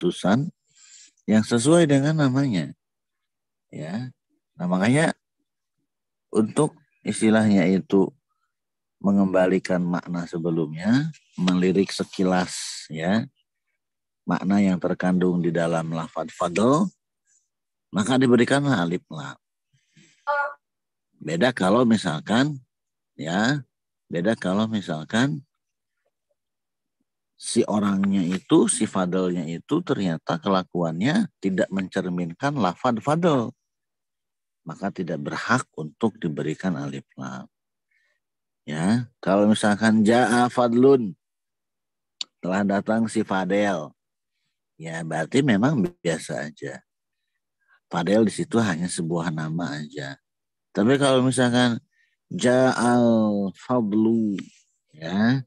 keputusan yang sesuai dengan namanya. Ya. Nah, makanya untuk istilahnya itu mengembalikan makna sebelumnya, melirik sekilas ya makna yang terkandung di dalam lafadz fadl, maka diberikanlah alif lam. Beda kalau misalkan ya, beda kalau misalkan si orangnya itu, si fadelnya itu ternyata kelakuannya tidak mencerminkan lafad fadel. Maka tidak berhak untuk diberikan alif lam. Ya, kalau misalkan ja'a fadlun telah datang si fadel. Ya, berarti memang biasa aja. Fadel di situ hanya sebuah nama aja. Tapi kalau misalkan ja'al fadlu ya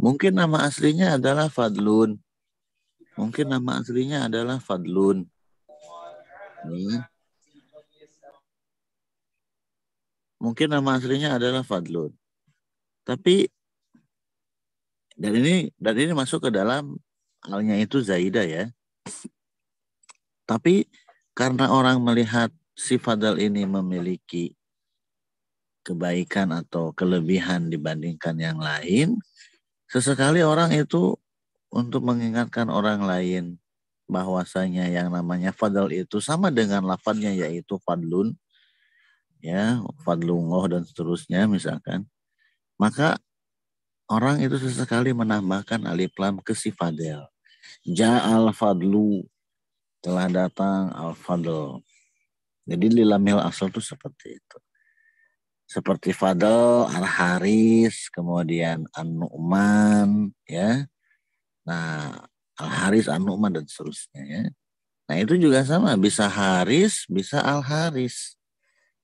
Mungkin nama aslinya adalah Fadlun. Mungkin nama aslinya adalah Fadlun. Mungkin nama aslinya adalah Fadlun. Tapi dan ini dan ini masuk ke dalam halnya itu Zaida ya. Tapi karena orang melihat si Fadl ini memiliki kebaikan atau kelebihan dibandingkan yang lain, Sesekali orang itu untuk mengingatkan orang lain bahwasanya yang namanya fadl itu sama dengan lafadznya yaitu fadlun ya fadlungoh dan seterusnya misalkan maka orang itu sesekali menambahkan alif lam ke si fadl ja al fadlu telah datang al fadl jadi lilamil asal itu seperti itu seperti Fadl Al-Haris, kemudian An-Nu'man, ya. Nah, Al-Haris, An-Nu'man, dan seterusnya ya. Nah itu juga sama, bisa Haris, bisa Al-Haris.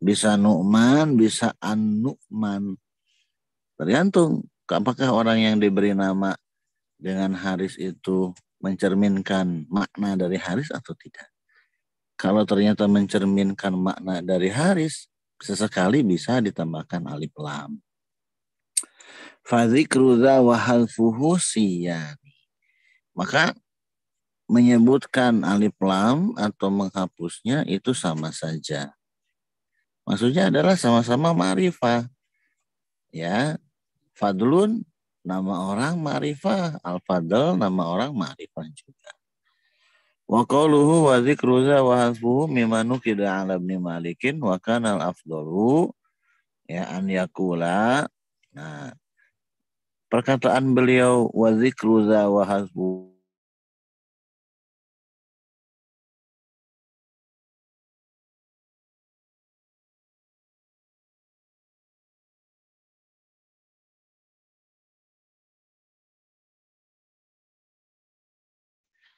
Bisa Nu'man, bisa An-Nu'man. Tergantung apakah orang yang diberi nama dengan Haris itu mencerminkan makna dari Haris atau tidak. Kalau ternyata mencerminkan makna dari Haris, sesekali bisa ditambahkan alif lam. Fadzikruza wa halfuhu Maka menyebutkan alif lam atau menghapusnya itu sama saja. Maksudnya adalah sama-sama ma'rifah. Ya, Fadlun nama orang ma'rifah, Al-Fadl nama orang ma'rifah juga. Wa qawluhu wa zikruza wa hasbuhu mimanu kida ala ibn Malikin wa kanal afdalu ya an yakula. Nah, perkataan beliau wa zikruza wa hasbuhu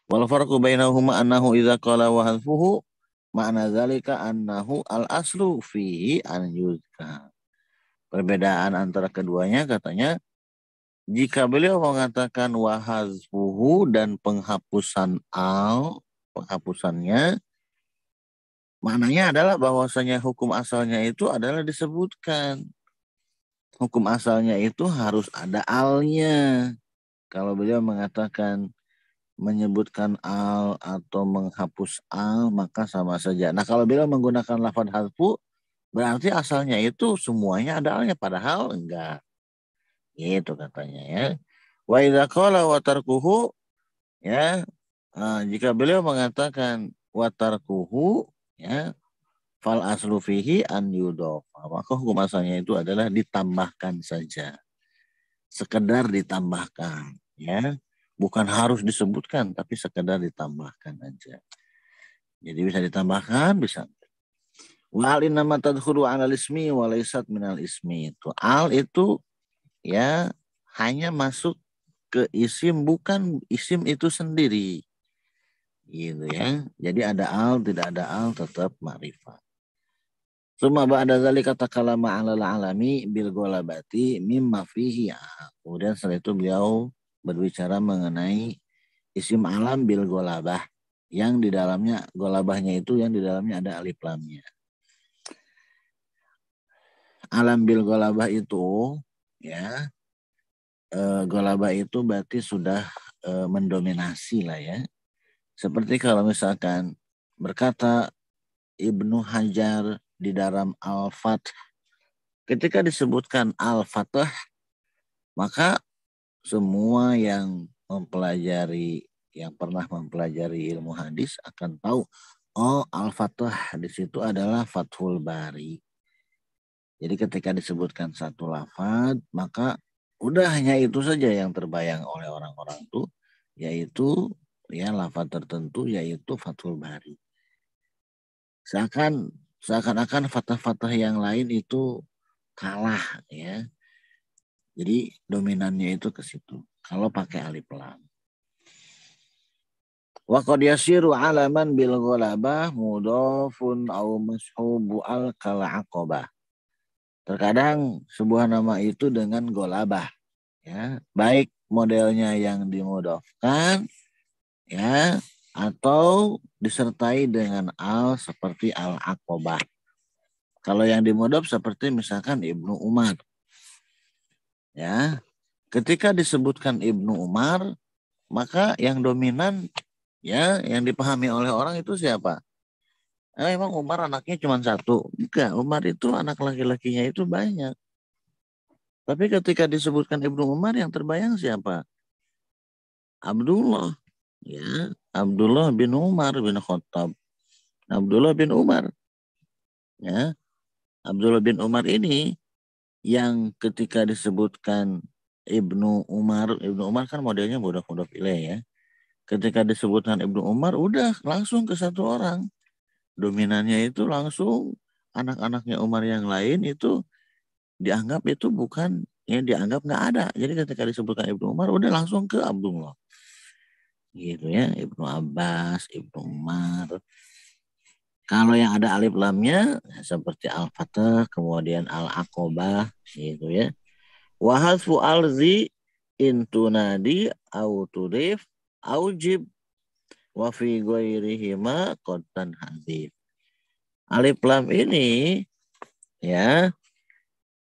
Wal farqu bainahuma annahu idza qala wa hadfuhu makna zalika annahu al aslu fihi an yuzka Perbedaan antara keduanya katanya jika beliau mengatakan wahazfuhu dan penghapusan al penghapusannya maknanya adalah bahwasanya hukum asalnya itu adalah disebutkan hukum asalnya itu harus ada alnya kalau beliau mengatakan menyebutkan al atau menghapus al maka sama saja. Nah kalau bila menggunakan lafadz harfu berarti asalnya itu semuanya ada alnya padahal enggak. Itu katanya ya. Wa idza qala ya nah, jika beliau mengatakan watarkuhu kuhu ya fal aslu an yudofa maka hukum asalnya itu adalah ditambahkan saja sekedar ditambahkan ya bukan harus disebutkan tapi sekedar ditambahkan aja. Jadi bisa ditambahkan bisa. Wal inama tadkhulu al ismi walaisat minal ismi itu al itu ya hanya masuk ke isim bukan isim itu sendiri. Gitu ya. Jadi ada al tidak ada al tetap ma'rifat. Suma ba'da zalika takalama ala alami bil golabati mimma fihi Kemudian setelah itu beliau berbicara mengenai isim alam bil golabah yang di dalamnya golabahnya itu yang di dalamnya ada alif lamnya. Alam bil golabah itu ya e, golabah itu berarti sudah e, mendominasi lah ya. Seperti kalau misalkan berkata Ibnu Hajar di dalam Al-Fath ketika disebutkan Al-Fatah maka semua yang mempelajari yang pernah mempelajari ilmu hadis akan tahu oh al-fatah di situ adalah fathul bari. Jadi ketika disebutkan satu lafad maka udah hanya itu saja yang terbayang oleh orang-orang itu, yaitu ya lafad tertentu yaitu fathul bari. Seakan seakan-akan fatah-fatah yang lain itu kalah ya jadi dominannya itu ke situ. Kalau pakai alif lam. Wa qad yasiru alaman bil ghalabah mudofun aw mashubu al kal akoba. Terkadang sebuah nama itu dengan golabah. Ya, baik modelnya yang dimudofkan ya atau disertai dengan al seperti al akoba. Kalau yang dimodof seperti misalkan Ibnu Umar Ya. Ketika disebutkan Ibnu Umar, maka yang dominan ya yang dipahami oleh orang itu siapa? Nah, emang Umar anaknya cuma satu? Enggak, Umar itu anak laki-lakinya itu banyak. Tapi ketika disebutkan Ibnu Umar yang terbayang siapa? Abdullah. Ya, Abdullah bin Umar bin Khattab. Abdullah bin Umar. Ya. Abdullah bin Umar ini yang ketika disebutkan Ibnu Umar, Ibnu Umar kan modelnya bodoh-bodoh pilih ya. Ketika disebutkan Ibnu Umar, udah langsung ke satu orang. Dominannya itu langsung anak-anaknya Umar yang lain itu dianggap itu bukan ya dianggap nggak ada. Jadi ketika disebutkan Ibnu Umar, udah langsung ke Abdullah. Gitu ya, Ibnu Abbas, Ibnu Umar, kalau yang ada alif lamnya seperti al-fatah, kemudian al-aqobah gitu ya. Wahasfu alzi intunadi au turif au jib wa fi hadif. Alif lam ini ya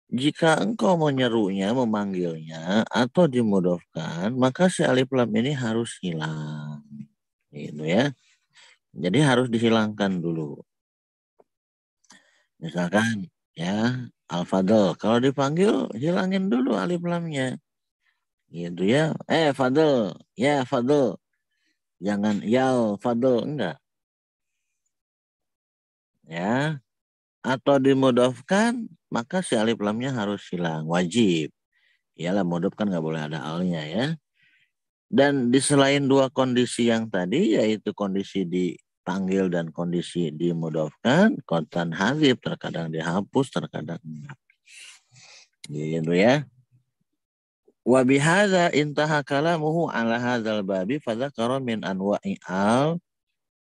jika engkau menyerunya, memanggilnya, atau dimudofkan, maka si alif lam ini harus hilang. Gitu ya. Jadi harus dihilangkan dulu. Misalkan ya Al-Fadl. Kalau dipanggil hilangin dulu alif lamnya. Gitu ya. Eh Fadl. Ya Fadl. Jangan ya Fadl. Enggak. Ya. Atau dimudofkan maka si alif lamnya harus hilang. Wajib. Iyalah mudhof kan nggak boleh ada alnya ya. Dan di selain dua kondisi yang tadi, yaitu kondisi dipanggil dan kondisi dimudofkan, konten hazib terkadang dihapus, terkadang dihapus. Gitu ya. Wa bihaza intaha kalamuhu ala hadzal babi fadzakara min anwa'i al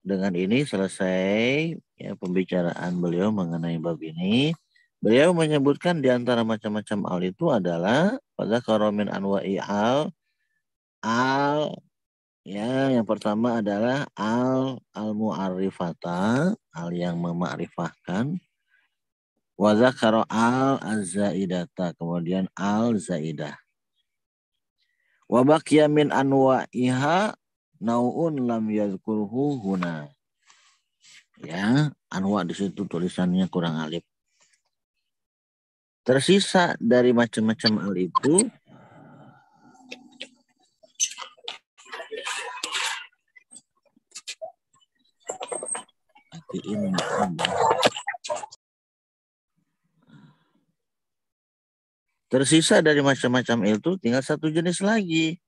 dengan ini selesai ya pembicaraan beliau mengenai bab ini. Beliau menyebutkan di antara macam-macam al itu adalah pada karomin anwa'i al al ya yang pertama adalah al al muarifata al yang memakrifahkan wa karo al azaidata kemudian al zaidah wa baqiya min anwa'iha nau'un lam yadhkurhu huna ya anwa di situ tulisannya kurang alif tersisa dari macam-macam al itu matiin Tersisa dari macam-macam itu tinggal satu jenis lagi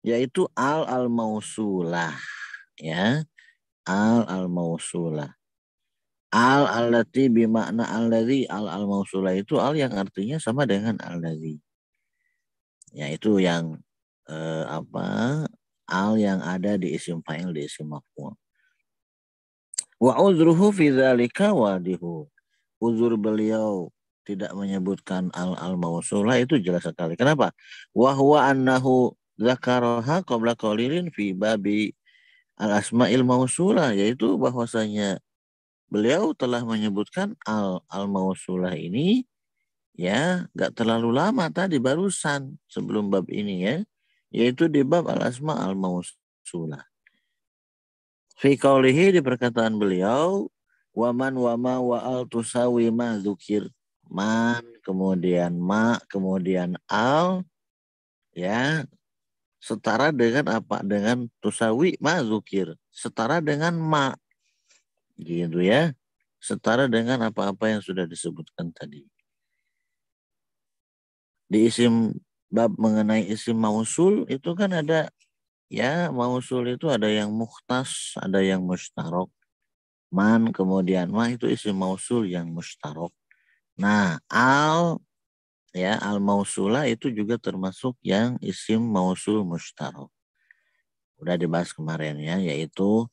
yaitu ya. al al mausulah ya al al mausulah al alati bimakna alladzi al al mausulah itu al yang artinya sama dengan al dari, yaitu yang eh, apa al yang ada di isim fa'il di isim maf'ul Wa uzruhu fi dzalika wadihu. Uzur beliau tidak menyebutkan al al mausulah itu jelas sekali. Kenapa? Wa huwa annahu zakaraha qabla qalilin fi babi al asmail mausulah yaitu bahwasanya beliau telah menyebutkan al al mausulah ini ya nggak terlalu lama tadi barusan sebelum bab ini ya yaitu di bab al asma al mausulah Fi di perkataan beliau, waman wama wa al tusawi ma zukir man kemudian ma kemudian al ya setara dengan apa dengan tusawi ma zukir setara dengan ma gitu ya setara dengan apa-apa yang sudah disebutkan tadi di isim bab mengenai isim mausul itu kan ada ya mausul itu ada yang muhtas, ada yang mustarok. Man kemudian ma itu isim mausul yang mustarok. Nah, al ya al mausula itu juga termasuk yang isim mausul mustarok. Udah dibahas kemarin ya, yaitu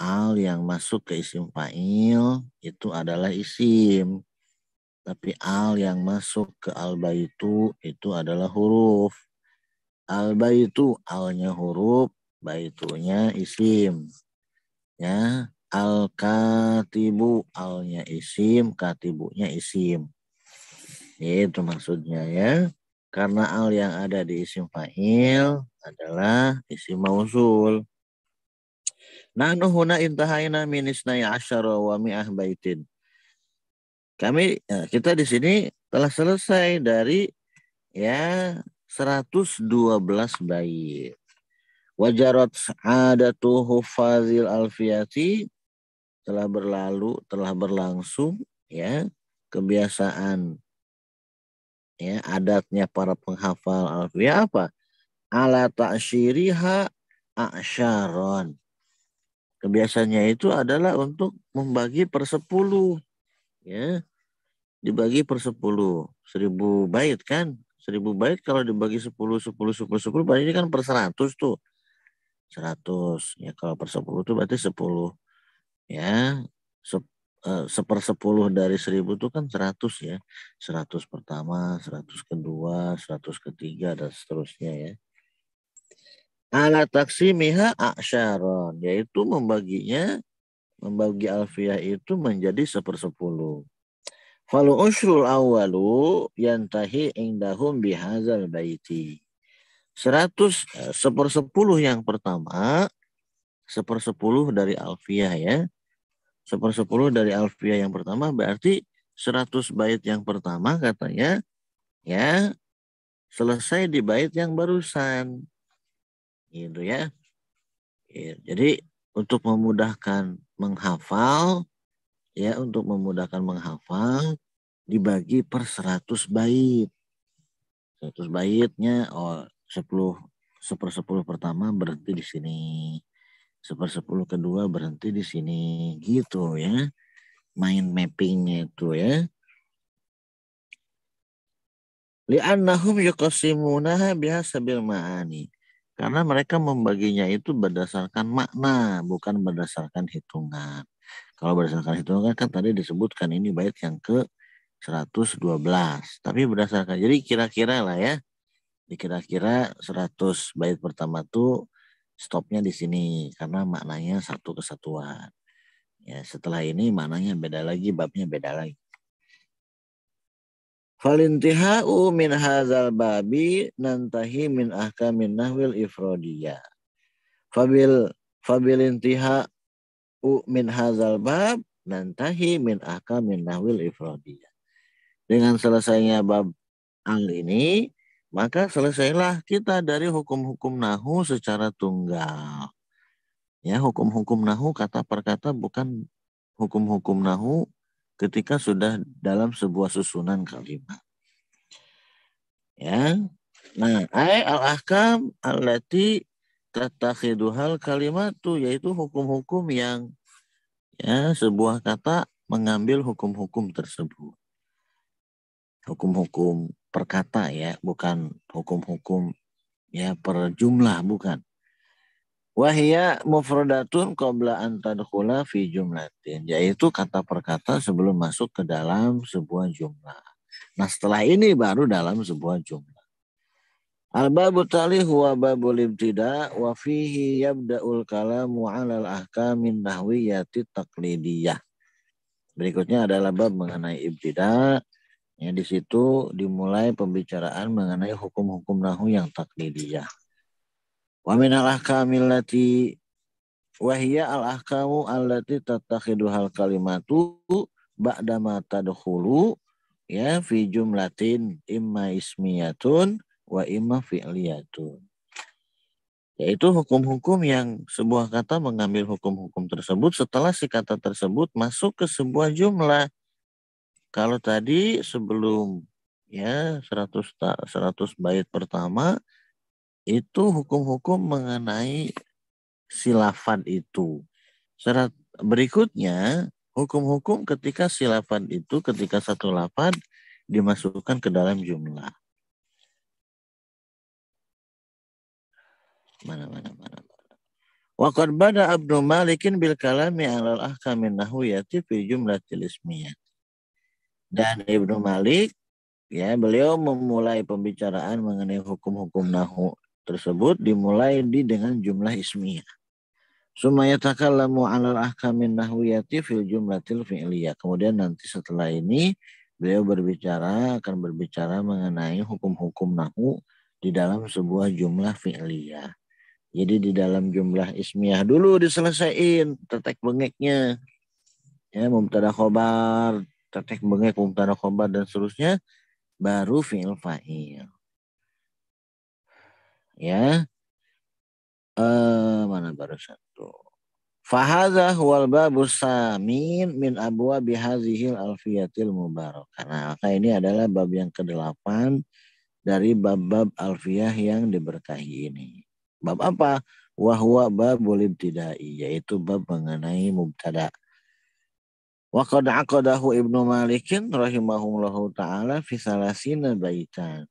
al yang masuk ke isim fa'il itu adalah isim. Tapi al yang masuk ke al baitu itu adalah huruf al baitu alnya huruf baitunya isim ya al katibu alnya isim katibunya isim itu maksudnya ya karena al yang ada di isim fa'il adalah isim mausul Nahnu huna intahaina min isnai asyara wa mi'ah baitin. Kami, ya, kita di sini telah selesai dari ya 112 bait. Wajarat tuh fazil alfiyati telah berlalu, telah berlangsung ya kebiasaan ya adatnya para penghafal alfiyah apa? Ala ta'syiriha asyaron. Kebiasaannya itu adalah untuk membagi per sepuluh. Ya. Dibagi per sepuluh. Seribu bait kan Seribu bait kalau dibagi sepuluh, sepuluh, sepuluh, sepuluh, berarti ini kan per seratus tuh. Seratus. Ya kalau per sepuluh tuh berarti sepuluh. Ya, sep, eh, seper 10 dari seribu tuh kan seratus ya. Seratus pertama, seratus kedua, seratus ketiga, dan seterusnya ya. Ala taksimiha aksharon yaitu membaginya membagi alfiah itu menjadi seper Fal usrul awalu yantahi indahum bihazal baiti. seratus eh, sepersepuluh yang pertama sepersepuluh dari alfiah ya. Sepersepuluh dari alfiah yang pertama berarti seratus bait yang pertama katanya ya selesai di bait yang barusan. Gitu ya. Iya, jadi untuk memudahkan menghafal ya untuk memudahkan menghafal dibagi per 100 bait. 100 baitnya oh 10 1 10 pertama berhenti di sini. 1 10 kedua berhenti di sini gitu ya. Main mappingnya itu ya. Li'annahum yuqasimunaha biasa bihasabil ma'ani. Karena mereka membaginya itu berdasarkan makna, bukan berdasarkan hitungan. Kalau berdasarkan hitungan kan, kan tadi disebutkan ini bait yang ke 112. Tapi berdasarkan jadi kira-kira lah ya. Kira-kira 100 bait pertama tuh stopnya di sini karena maknanya satu kesatuan. Ya, setelah ini maknanya beda lagi, babnya beda lagi. Falintihau min hazal babi nantahi min ahkamin nahwil ifrodiyah. Fabil fabilintihau min hazal bab nantahi min min nahwil ifradiyah. Dengan selesainya bab al ini, maka selesailah kita dari hukum-hukum nahu secara tunggal. Ya, hukum-hukum nahu kata per kata bukan hukum-hukum nahu ketika sudah dalam sebuah susunan kalimat. Ya. Nah, ay al-ahkam allati tatakhiduhal kalimatu yaitu hukum-hukum yang ya sebuah kata mengambil hukum-hukum tersebut. Hukum-hukum perkata ya, bukan hukum-hukum ya per jumlah bukan. Wahia mufradatun qabla an tadkhula fi jumlatin, yaitu kata perkata sebelum masuk ke dalam sebuah jumlah. Nah, setelah ini baru dalam sebuah jumlah. Al-babu tali huwa babul ibtida wa fihi yabda'ul kalamu 'alal ahkamin nahwiyati taqlidiyah. Berikutnya adalah bab mengenai ibtida. Ya, di situ dimulai pembicaraan mengenai hukum-hukum nahwu yang taklidiyah. Wa min al-ahkamil lati wa hiya al-ahkamu allati tattakhiduhal kalimatu ba'dama tadkhulu ya fi jumlatin imma ismiyatun wa imma fi'liyatun. Yaitu hukum-hukum yang sebuah kata mengambil hukum-hukum tersebut setelah si kata tersebut masuk ke sebuah jumlah. Kalau tadi sebelum ya 100 100 bait pertama itu hukum-hukum mengenai silafat itu. Serat berikutnya hukum-hukum ketika silafat itu ketika satu lafad dimasukkan ke dalam jumlah. Mana mana mana. Wa qad bada Abdu Malikin bil kalami alal ahkamin nahwiyati fi jumlatil ismiyah. Dan Ibnu Malik ya beliau memulai pembicaraan mengenai hukum-hukum nahu tersebut dimulai di dengan jumlah ismiyah. Sumaya takallamu alal ahkamin nahwiyati fil jumlatil fi'liyah. Kemudian nanti setelah ini beliau berbicara akan berbicara mengenai hukum-hukum nahu di dalam sebuah jumlah fi'liyah. Jadi di dalam jumlah ismiyah dulu diselesaikan tetek bengeknya. Ya, mubtada khobar, tetek bengek, mubtada khobar dan seterusnya baru fi'il fa'il. Ya. Eh, mana baru satu. Fahaza huwal babu samin min abwa bihazihil alfiyatil mubarakah. Nah, maka ini adalah bab yang ke-8 dari bab-bab alfiyah yang diberkahi ini. Bab apa? Wahwa babul ibtidai, yaitu bab mengenai mubtada. Wa qad aqadahu Ibnu Malikin rahimahullahu taala fi salasina baitan.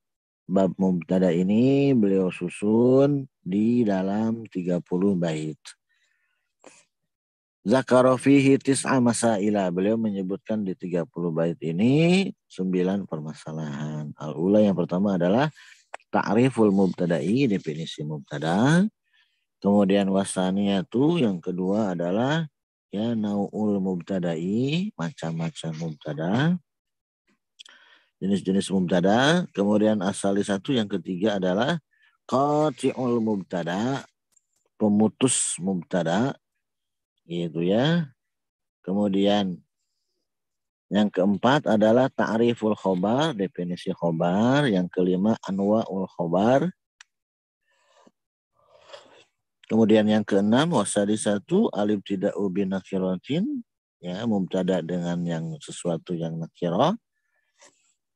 Bab mubtada ini beliau susun di dalam 30 bait. Zakaro fihi tis'a masaila. Beliau menyebutkan di 30 bait ini 9 permasalahan. Al-ula yang pertama adalah ta'riful mubtada'i definisi mubtada kemudian wasaniyatu yang kedua adalah ya nauul mubtada'i macam-macam mubtada jenis-jenis mubtada kemudian asali satu yang ketiga adalah qati'ul mubtada pemutus mubtada gitu ya kemudian yang keempat adalah ta'riful khobar, definisi khobar. Yang kelima anwa'ul khobar. Kemudian yang keenam wasadi satu alif tidak ubi nakirotin ya mubtada dengan yang sesuatu yang nakiro.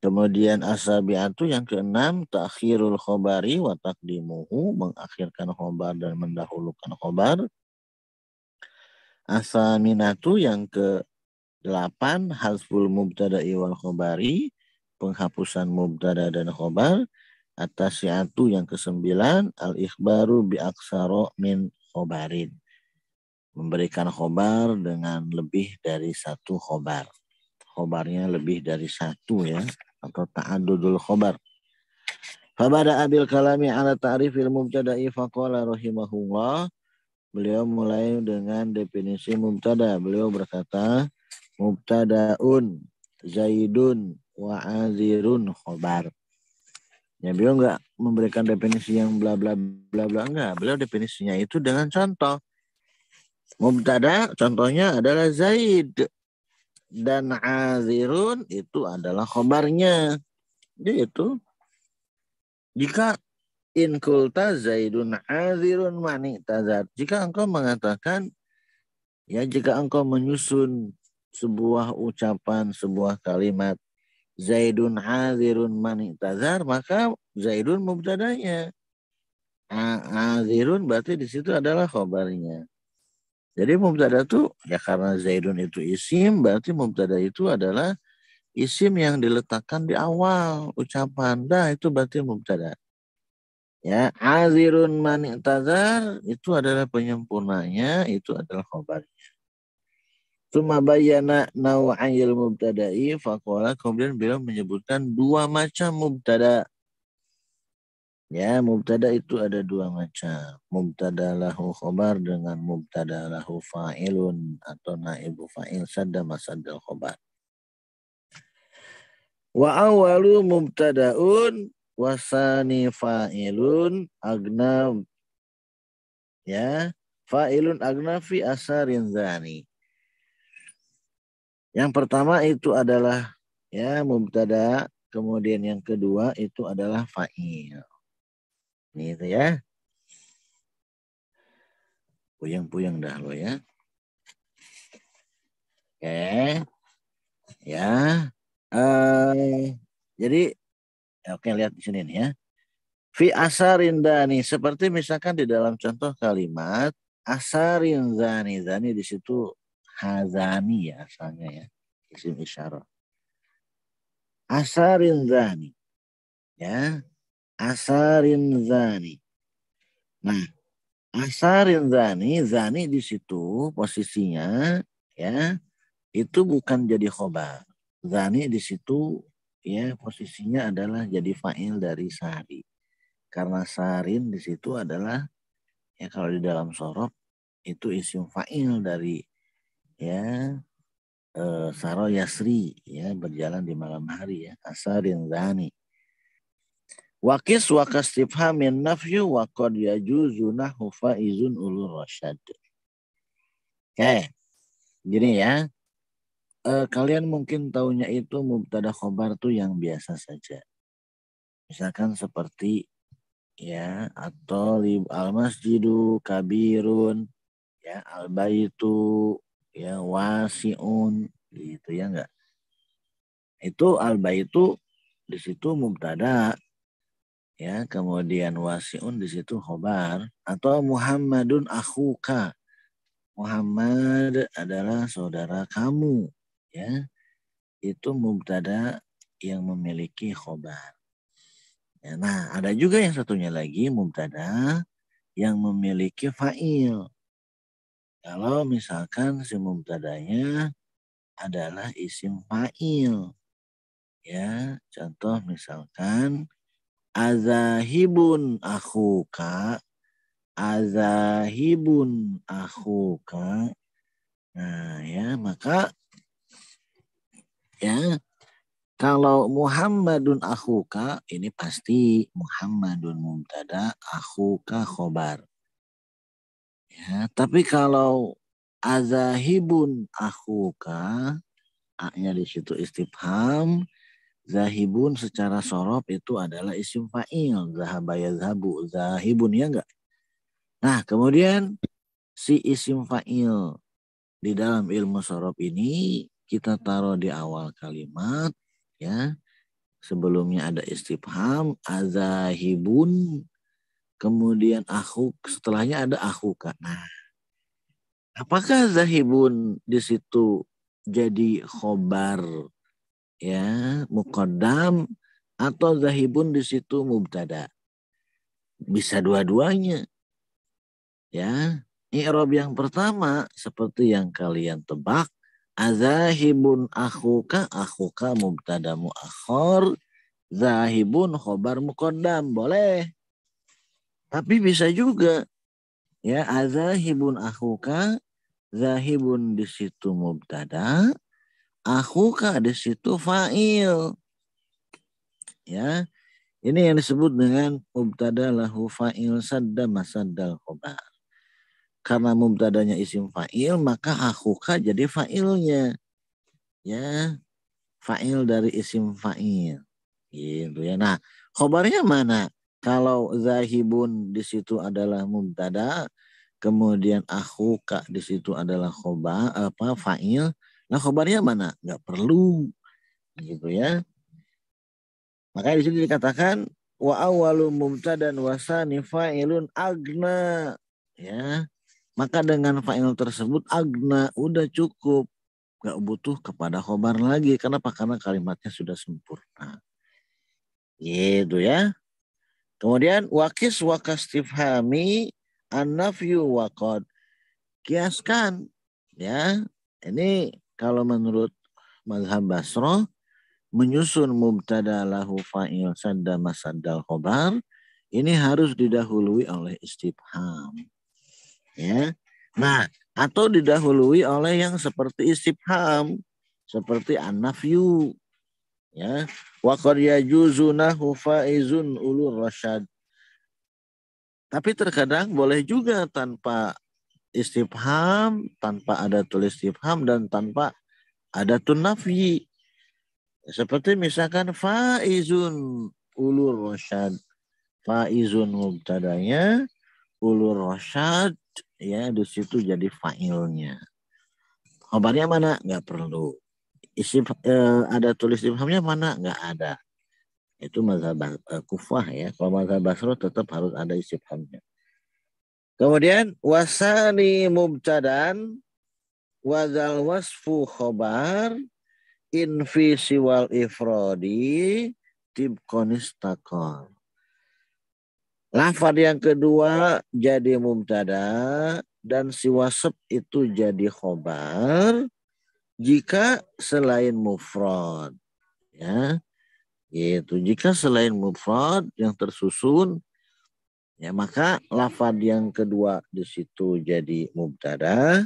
Kemudian asabiatu yang keenam takhirul khobari wa takdimuhu mengakhirkan khobar dan mendahulukan khobar. Asaminatu yang ke 8 hazful mubtada wal khobari penghapusan mubtada dan khobar atas satu yang kesembilan al ikhbaru bi aksaro min khobarin memberikan khobar dengan lebih dari satu khobar khobarnya lebih dari satu ya atau ta'adudul khobar Fabada abil kalami ala ta'rifil mubtada'i faqala rahimahullah. Beliau mulai dengan definisi mubtada. Beliau berkata, mubtadaun zaidun wa azirun khobar ya beliau enggak memberikan definisi yang bla bla bla bla enggak beliau definisinya itu dengan contoh mubtada contohnya adalah zaid dan azirun itu adalah khobarnya itu jika inkulta zaidun azirun manik tazat jika engkau mengatakan ya jika engkau menyusun sebuah ucapan, sebuah kalimat. Zaidun azirun man tazar, maka Zaidun mubtadanya. Azirun berarti di situ adalah khobarnya. Jadi mubtada itu ya karena Zaidun itu isim, berarti mubtada itu adalah isim yang diletakkan di awal ucapan. Dah itu berarti mubtada. Ya, azirun man tazar itu adalah penyempurnanya, itu adalah khobarnya. Suma bayana nau'ayil mubtada'i faqala kemudian beliau menyebutkan dua macam mubtada. Ya, mubtada itu ada dua macam. Mubtada lahu khobar dengan mubtada lahu fa'ilun atau naibu fa'il sadda masadal khobar. Wa awalu mubtada'un wasani fa'ilun agnab. Ya, fa'ilun agnafi asarin zani yang pertama itu adalah ya mubtada, kemudian yang kedua itu adalah fa'il. itu ya. Puyeng-puyeng dah lo ya. Oke. Ya. Eh, jadi ya oke lihat di sini nih ya. Fi asarin dani seperti misalkan di dalam contoh kalimat asarin zani zani di situ hazani ya asalnya ya isim isyarah asarin zani ya asarin zani nah asarin zani zani di situ posisinya ya itu bukan jadi khobar zani di situ ya posisinya adalah jadi fa'il dari sari karena sarin di situ adalah ya kalau di dalam sorok itu isim fa'il dari ya eh, saro yasri ya berjalan di malam hari ya asarin zani Wakis wakas tifhamin nafyu wakod qad yajuzu nahu faizun ulur rasyad. Oke. Ya, ya. Gini ya. Eh, kalian mungkin taunya itu mubtada khobar tuh yang biasa saja. Misalkan seperti ya atau al masjidu kabirun ya al baitu ya wasiun gitu ya enggak itu alba itu di situ mubtada ya kemudian wasiun di situ khobar atau Muhammadun akhuka Muhammad adalah saudara kamu ya itu mubtada yang memiliki khobar ya, nah ada juga yang satunya lagi mubtada yang memiliki fa'il kalau misalkan si mubtadanya adalah isim fa'il. Ya, contoh misalkan azahibun akhuka azahibun akhuka. Nah, ya, maka ya kalau Muhammadun akhuka ini pasti Muhammadun mubtada akhuka khobar. Ya, tapi kalau azahibun akuka, a-nya di situ istifham, zahibun secara sorop itu adalah isim fa'il, zahabaya zahabu, zahibun ya enggak? Nah, kemudian si isim fa'il di dalam ilmu sorop ini kita taruh di awal kalimat ya sebelumnya ada istifham azahibun kemudian ahuk, setelahnya ada ahuka. Nah, apakah zahibun di situ jadi khobar ya mukodam atau zahibun di situ mubtada? Bisa dua-duanya. Ya, i'rab yang pertama seperti yang kalian tebak azahibun akhuka akhuka mubtadamu akhor zahibun khobar mukodam boleh tapi bisa juga ya azahibun akhuka zahibun di situ mubtada, akhuka di situ fa'il. Ya. Ini yang disebut dengan mubtada lahu fa'il sadda masaddal khobar. Karena mubtadanya isim fa'il, maka akhuka jadi fa'ilnya. Ya, fa'il dari isim fa'il. Gitu ya. Nah, khobarnya mana? Kalau zahibun di situ adalah mubtada, kemudian akhuka di situ adalah khobar apa fa'il. Nah khobarnya mana? Nggak perlu, gitu ya. Makanya di sini dikatakan wa awalu mubtadan wasani fa'ilun agna ya. Maka dengan fa'il tersebut agna udah cukup nggak butuh kepada khobar lagi. Kenapa? Karena kalimatnya sudah sempurna. Gitu ya. Kemudian wakis wakastifhami anafyu wakod. Kiaskan ya. Ini kalau menurut mazhab Basro menyusun mubtada lahu fa'il sadda masaddal khobar ini harus didahului oleh istifham. Ya. Nah, atau didahului oleh yang seperti istifham seperti anafyu ya wa qad yajuzunahu faizun ulur rasyad tapi terkadang boleh juga tanpa istifham tanpa ada tulis istifham dan tanpa ada tunafi seperti misalkan faizun ulur rasyad faizun mubtadanya ulur rasyad ya di situ jadi failnya khabarnya mana nggak perlu isi eh, ada tulis ibhamnya mana? Nggak ada. Itu mazhab eh, kufah ya. Kalau mazhab Basro tetap harus ada istifhamnya. Kemudian wasani mubtadan wazal wasfu khobar invisi wal ifrodi konistakor Lafad yang kedua jadi mubtada dan si wasep itu jadi khobar jika selain mufrad ya yaitu jika selain mufrad yang tersusun ya maka lafad yang kedua di situ jadi mubtada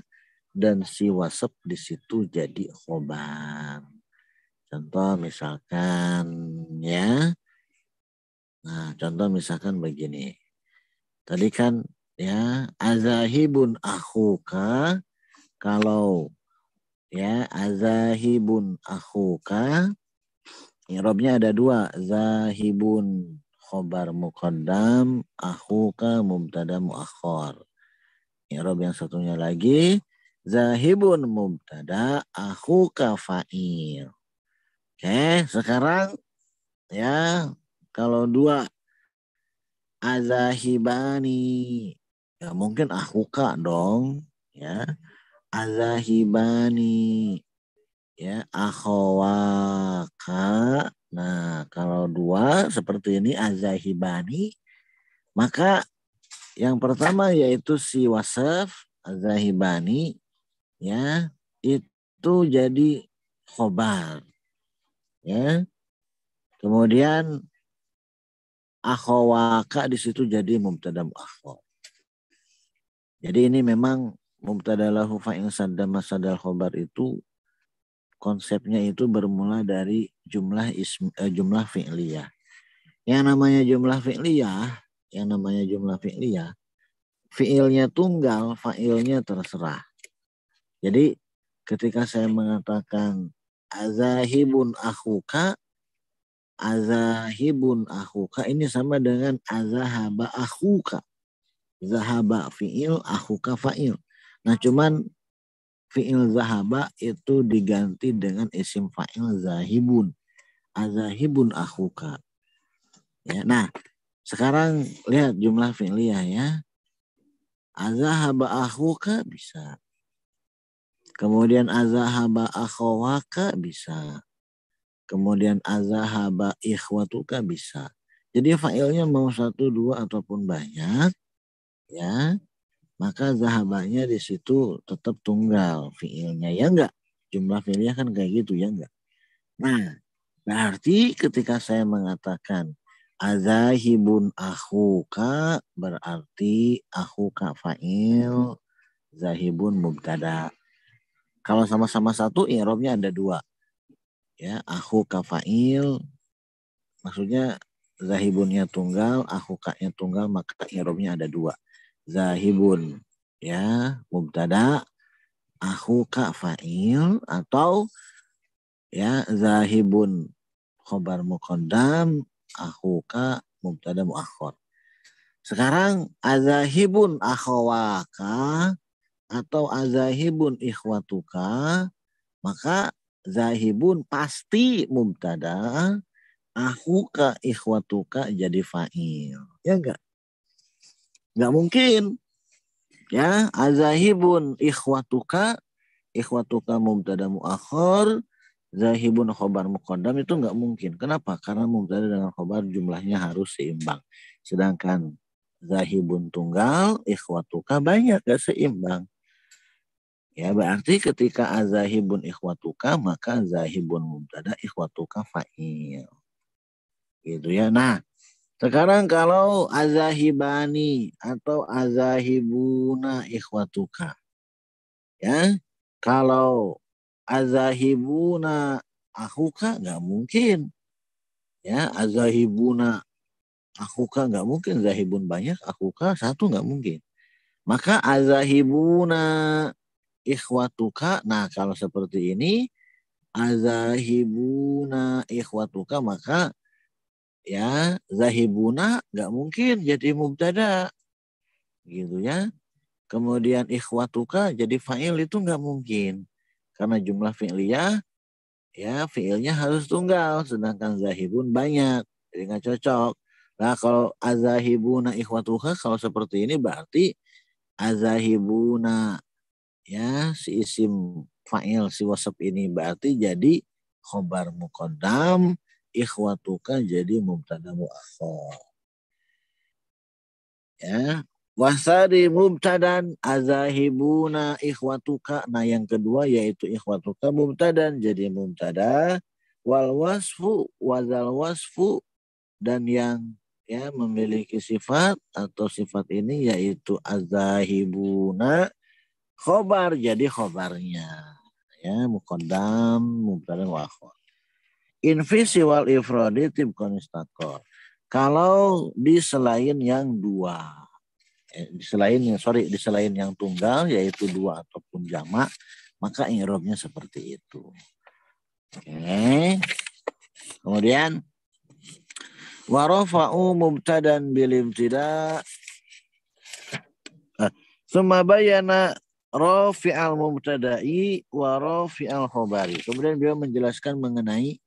dan si wasab di situ jadi khobar contoh misalkan ya nah contoh misalkan begini tadi kan ya azahibun akhuka kalau ya azahibun akhuka irobnya ya, ada dua zahibun khobar muqaddam akhuka mubtada muakhor irob ya, yang satunya lagi zahibun mubtada akhuka fa'il oke sekarang ya kalau dua azahibani ya mungkin akhuka dong ya azahibani ya akhawaka nah kalau dua seperti ini azahibani maka yang pertama yaitu si wasaf azahibani ya itu jadi khobar ya kemudian akhawaka di situ jadi mubtada akhwa jadi ini memang mubtadalahu fa in sadda masadal khobar itu konsepnya itu bermula dari jumlah ism, eh, jumlah fi'liyah. Yang namanya jumlah fi'liyah, yang namanya jumlah fi'liyah, fi'ilnya tunggal, fa'ilnya terserah. Jadi ketika saya mengatakan azahibun akhuka, azahibun akhuka ini sama dengan azahaba akhuka. Zahaba fi'il, akhuka fa'il. Nah cuman fi'il zahaba itu diganti dengan isim fa'il zahibun. Azahibun akhuka. Ya, nah sekarang lihat jumlah fi'liyah ya. Azahaba akhuka bisa. Kemudian azahaba akhawaka bisa. Kemudian azahaba ikhwatuka bisa. Jadi failnya mau satu, dua ataupun banyak. Ya maka zahabahnya di situ tetap tunggal fiilnya ya enggak jumlah fiilnya kan kayak gitu ya enggak nah berarti ketika saya mengatakan azahibun akhuka berarti akhuka fa'il zahibun mubtada kalau sama-sama satu i'rabnya ada dua ya akhuka fa'il maksudnya zahibunnya tunggal akhukanya tunggal maka i'rabnya ada dua zahibun ya mubtada aku fa'il atau ya zahibun khobar muqaddam akhuka mubtada muakhor sekarang azahibun akhawaka atau azahibun ikhwatuka maka zahibun pasti mubtada akhuka ikhwatuka jadi fa'il ya enggak Nggak mungkin. Ya, azahibun ikhwatuka, ikhwatuka mubtada muakhir, zahibun khobar mukodam itu nggak mungkin. Kenapa? Karena mubtada dengan khobar jumlahnya harus seimbang. Sedangkan zahibun tunggal, ikhwatuka banyak, gak seimbang. Ya, berarti ketika azahibun ikhwatuka, maka zahibun mubtada ikhwatuka fa'il. Gitu ya. Nah, sekarang kalau azahibani atau azahibuna ikhwatuka. Ya, kalau azahibuna akhuka nggak mungkin. Ya, azahibuna akhuka nggak mungkin. Zahibun banyak, akhuka satu nggak mungkin. Maka azahibuna ikhwatuka. Nah, kalau seperti ini azahibuna ikhwatuka maka ya zahibuna nggak mungkin jadi mubtada gitu ya kemudian ikhwatuka jadi fa'il itu nggak mungkin karena jumlah fi'liyah ya fi'ilnya harus tunggal sedangkan zahibun banyak jadi nggak cocok nah kalau azahibuna ikhwatuka kalau seperti ini berarti azahibuna ya si isim fa'il si wasab ini berarti jadi khobar mukodam ikhwatuka jadi mubtada muakhar. Ya, wasari mubtadan azahibuna ikhwatuka. Nah, yang kedua yaitu ikhwatuka mubtadan jadi mubtada wal wasfu wazal wasfu dan yang ya memiliki sifat atau sifat ini yaitu azahibuna khobar jadi khobarnya ya mukodam mubtada wa Invisible ifrodi tip konistakor. Kalau di selain yang dua, eh, di selain yang sorry di selain yang tunggal yaitu dua ataupun jamak, maka irobnya seperti itu. Oke. Okay. Kemudian warofa'u mubtadan bilim tidak. Eh, Suma rofi al mubtada'i warofi al khobari. Kemudian beliau menjelaskan mengenai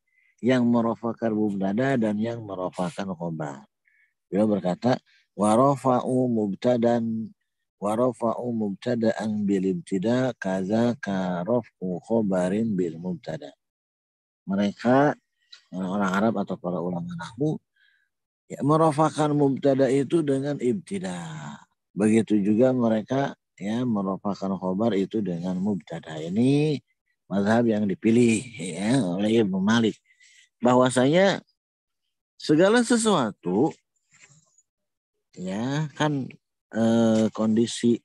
yang merofakan mubtada dan yang merofakan khobar. Beliau berkata, warofa'u mubtadan warofa'u ang bilim tidak kaza karof'u khobarin bil mubtada. Mereka eh, orang Arab atau para ulama nahu ya, merofakan mubtada itu dengan ibtida. Begitu juga mereka ya merofakan khobar itu dengan mubtada. Ini mazhab yang dipilih ya oleh Ibnu Malik bahwasanya segala sesuatu ya kan e, kondisi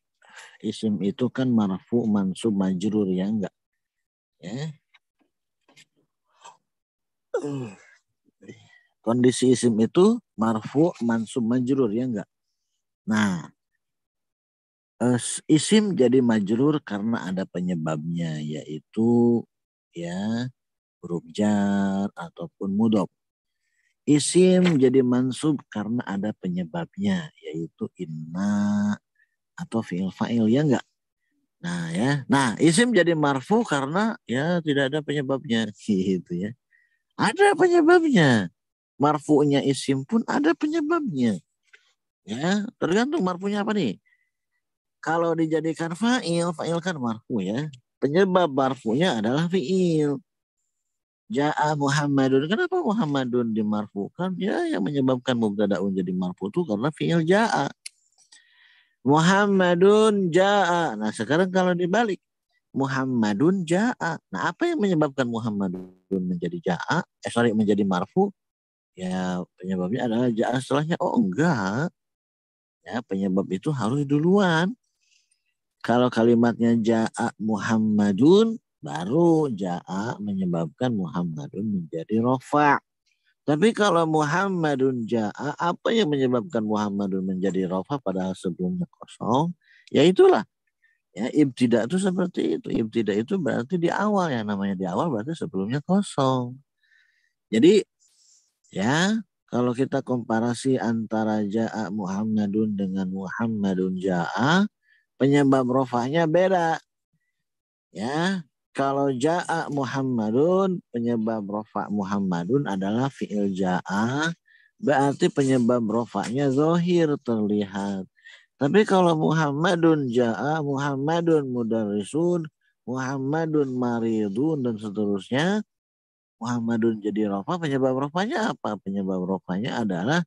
isim itu kan marfu mansub majrur ya enggak ya kondisi isim itu marfu mansub majrur ya enggak nah e, isim jadi majrur karena ada penyebabnya yaitu ya huruf jar ataupun mudob Isim jadi mansub karena ada penyebabnya yaitu inna atau fi'il fa'il ya enggak? Nah ya. Nah, isim jadi marfu karena ya tidak ada penyebabnya gitu ya. Ada penyebabnya. Marfu'nya isim pun ada penyebabnya. Ya, tergantung marfu'nya apa nih. Kalau dijadikan fa'il, fa'il kan marfu ya. Penyebab marfu'nya adalah fi'il. Ja'a Muhammadun. Kenapa Muhammadun dimarfukan? Ya, yang menyebabkan mubtada'un jadi marfu itu karena fi'il ja'a. Muhammadun ja'a. Nah, sekarang kalau dibalik Muhammadun ja'a. Nah, apa yang menyebabkan Muhammadun menjadi ja'a? Eh, sorry, menjadi marfu? Ya, penyebabnya adalah ja'a setelahnya. Oh, enggak. Ya, penyebab itu harus duluan. Kalau kalimatnya ja'a Muhammadun, Baru ja'a menyebabkan Muhammadun menjadi rofa. Tapi kalau Muhammadun ja'a, apa yang menyebabkan Muhammadun menjadi rofa pada sebelumnya kosong? Ya itulah. Ya, ibtidak itu seperti itu. Ibtidak itu berarti di awal. ya namanya di awal berarti sebelumnya kosong. Jadi ya kalau kita komparasi antara ja'a Muhammadun dengan Muhammadun ja'a, penyebab rofahnya beda. Ya, kalau ja'a Muhammadun, penyebab rofa Muhammadun adalah fi'il ja'a. Berarti penyebab rofanya zohir terlihat. Tapi kalau Muhammadun ja'a, Muhammadun mudarrisun, Muhammadun maridun, dan seterusnya. Muhammadun jadi rofa, penyebab rofanya apa? Penyebab rofanya adalah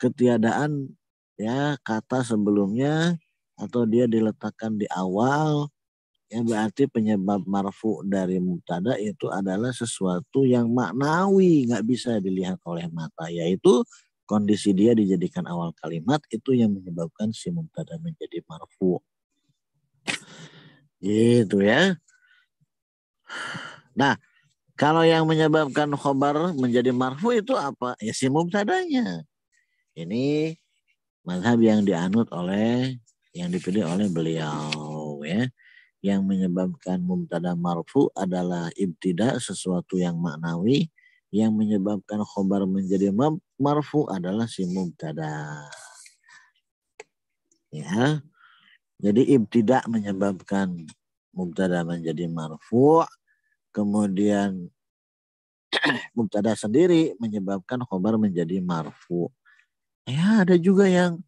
ketiadaan ya kata sebelumnya atau dia diletakkan di awal ya berarti penyebab marfu dari mubtada itu adalah sesuatu yang maknawi nggak bisa dilihat oleh mata yaitu kondisi dia dijadikan awal kalimat itu yang menyebabkan si mubtada menjadi marfu gitu ya nah kalau yang menyebabkan khobar menjadi marfu itu apa ya si mubtadanya ini mazhab yang dianut oleh yang dipilih oleh beliau ya yang menyebabkan mubtada marfu adalah ibtida sesuatu yang maknawi yang menyebabkan khobar menjadi marfu adalah si mubtada. Ya. Jadi ibtida menyebabkan mubtada menjadi marfu, kemudian mubtada sendiri menyebabkan khobar menjadi marfu. Ya, ada juga yang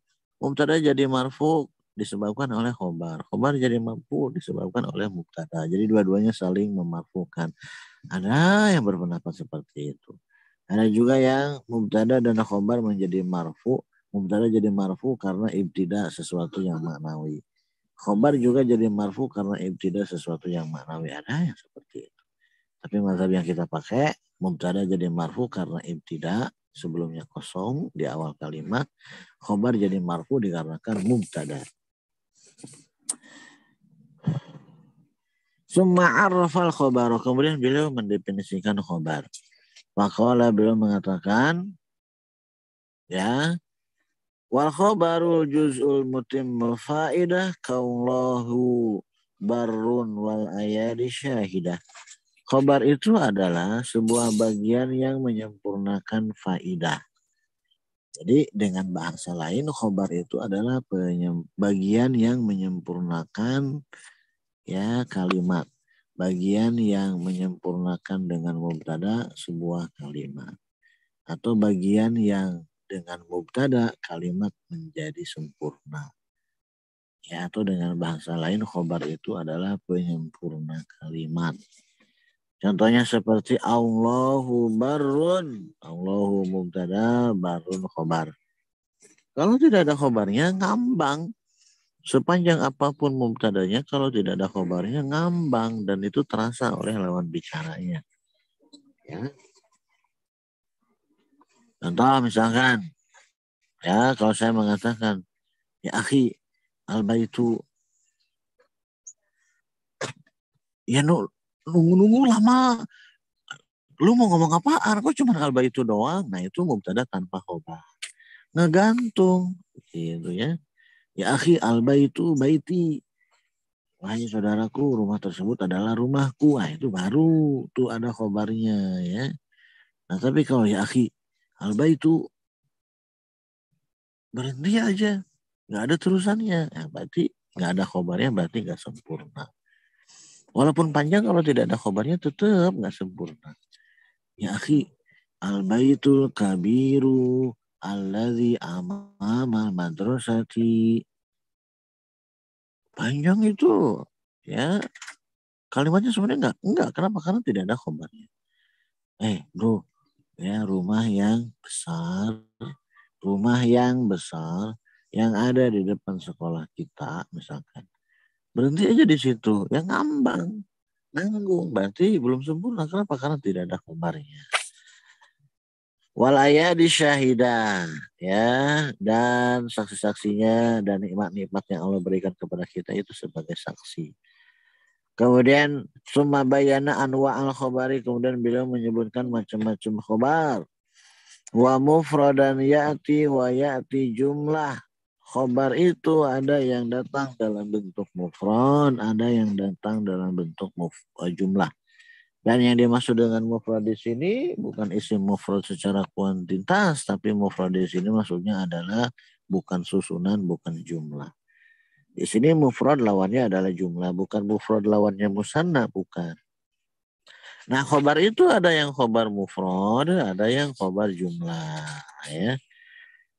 mubtada jadi marfu disebabkan oleh khobar. Khobar jadi mampu disebabkan oleh mubtada. Jadi dua-duanya saling memarfukan. Ada yang berpendapat seperti itu. Ada juga yang mubtada dan khobar menjadi marfu. Mubtada jadi marfu karena ibtida sesuatu yang maknawi. Khobar juga jadi marfu karena ibtida sesuatu yang maknawi. Ada yang seperti itu. Tapi mazhab yang kita pakai mubtada jadi marfu karena ibtida sebelumnya kosong di awal kalimat. Khobar jadi marfu dikarenakan mubtada. Summa arrafal khobar. Kemudian beliau mendefinisikan khobar. Wakola beliau mengatakan, ya, wal khobaru juz'ul mutim faidah kaullahu barun wal ayadi syahidah. Khobar itu adalah sebuah bagian yang menyempurnakan faidah. Jadi dengan bahasa lain khobar itu adalah bagian yang menyempurnakan ya kalimat bagian yang menyempurnakan dengan mubtada sebuah kalimat atau bagian yang dengan mubtada kalimat menjadi sempurna ya atau dengan bahasa lain khobar itu adalah penyempurna kalimat contohnya seperti Allahu barun Allahu mubtada barun khobar kalau tidak ada khobarnya ngambang Sepanjang apapun mubtadanya kalau tidak ada khobarnya hmm. ngambang dan itu terasa oleh lawan bicaranya. Ya. Contoh misalkan ya kalau saya mengatakan ya akhi alba itu ya nunggu-nunggu lama lu mau ngomong apaan aku cuma alba itu doang nah itu mubtada tanpa khobar ngegantung gitu ya Ya akhi al baitu baiti. Wahai saudaraku, rumah tersebut adalah rumahku. Wah, itu baru tuh ada khobarnya ya. Nah, tapi kalau ya akhi al baitu berhenti aja. Nggak ada terusannya. Ya, berarti nggak ada khobarnya berarti nggak sempurna. Walaupun panjang kalau tidak ada khobarnya tetap nggak sempurna. Ya akhi, al baitul kabiru alladhi amama madrasati panjang itu ya kalimatnya sebenarnya enggak enggak kenapa karena tidak ada khobarnya eh bro ya rumah yang besar rumah yang besar yang ada di depan sekolah kita misalkan berhenti aja di situ yang ngambang nanggung berarti belum sempurna kenapa karena tidak ada khobarnya walaya di syahida ya dan saksi-saksinya dan nikmat-nikmat yang Allah berikan kepada kita itu sebagai saksi. Kemudian summa bayana anwa al khobari kemudian beliau menyebutkan macam-macam khobar. Wa mufradan ya'ti wa ya'ti jumlah. Khobar itu ada yang datang dalam bentuk mufrad, ada yang datang dalam bentuk jumlah. Dan yang dimaksud dengan mufrad di sini bukan isi mufrad secara kuantitas, tapi mufrad di sini maksudnya adalah bukan susunan, bukan jumlah. Di sini mufrad lawannya adalah jumlah, bukan mufrad lawannya musanna, bukan. Nah, khobar itu ada yang khobar mufrad, ada yang khobar jumlah, ya.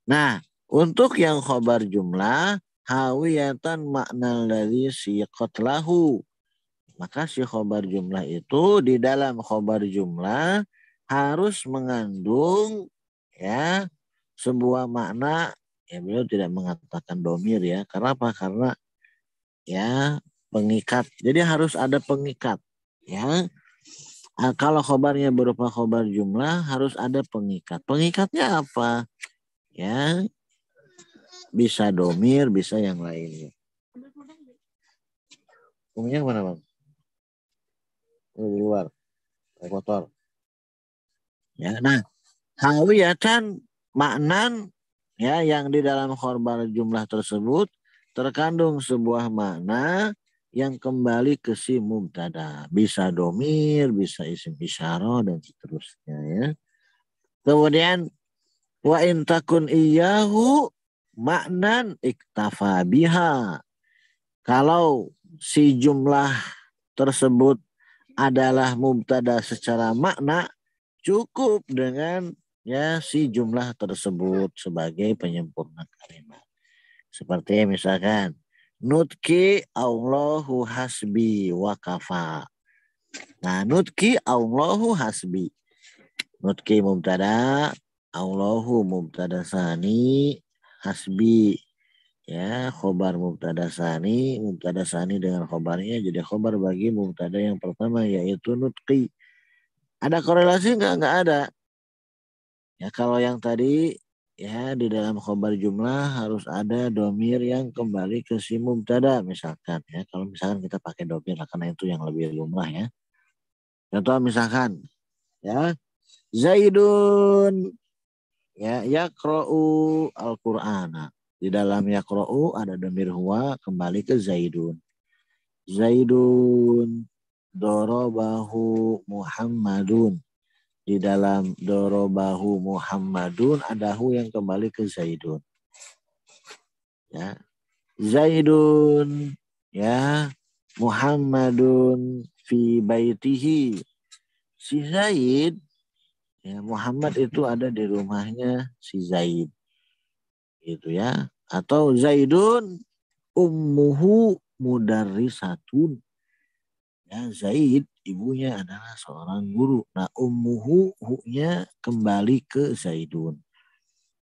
Nah, untuk yang khobar jumlah, hawiyatan makna dari siqat lahu maka si khobar jumlah itu di dalam khobar jumlah harus mengandung ya sebuah makna ya beliau tidak mengatakan domir ya karena apa karena ya pengikat jadi harus ada pengikat ya nah, kalau khobarnya berupa khobar jumlah harus ada pengikat pengikatnya apa ya bisa domir bisa yang lainnya umumnya mana bang ini di luar naik motor ya nah hawiyatan maknan ya yang di dalam korban jumlah tersebut terkandung sebuah makna yang kembali ke si mubtada bisa domir bisa isim isyara dan seterusnya ya kemudian wa intakun iyahu maknan iktafa biha kalau si jumlah tersebut adalah mubtada secara makna cukup dengan ya si jumlah tersebut sebagai penyempurna kalimat. Seperti misalkan nutki Allahu hasbi wa kafa. Nah, nutki Allahu hasbi. Nutki mubtada, Allahu mubtada sani, hasbi ya khobar mubtada sani mubtada sani dengan khobarnya jadi khobar bagi mubtada yang pertama yaitu nutqi ada korelasi nggak nggak ada ya kalau yang tadi ya di dalam khobar jumlah harus ada domir yang kembali ke si mubtada misalkan ya kalau misalkan kita pakai domir nah, karena itu yang lebih lumrah ya contoh misalkan ya zaidun ya yakro'u al-qur'ana di dalam yakro'u ada domir huwa kembali ke Zaidun. Zaidun dorobahu Muhammadun. Di dalam dorobahu Muhammadun ada hu yang kembali ke Zaidun. Ya. Zaidun ya Muhammadun fi baitihi. Si Zaid ya Muhammad itu ada di rumahnya si Zaid. Gitu ya atau Zaidun ummuhu mudarrisatun. Ya, Zaid ibunya adalah seorang guru. Nah, ummuhu hu-nya kembali ke Zaidun.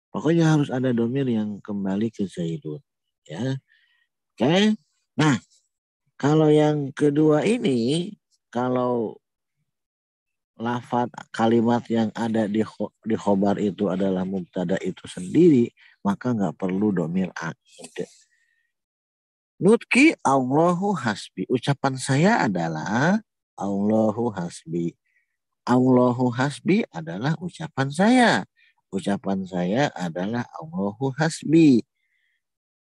Pokoknya harus ada domir yang kembali ke Zaidun, ya. Oke. Okay? Nah, kalau yang kedua ini kalau lafat kalimat yang ada di di khobar itu adalah mubtada itu sendiri maka nggak perlu domir aid. Nutki Allahu hasbi. Ucapan saya adalah Allahu hasbi. Allahu hasbi adalah ucapan saya. Ucapan saya adalah Allahu hasbi.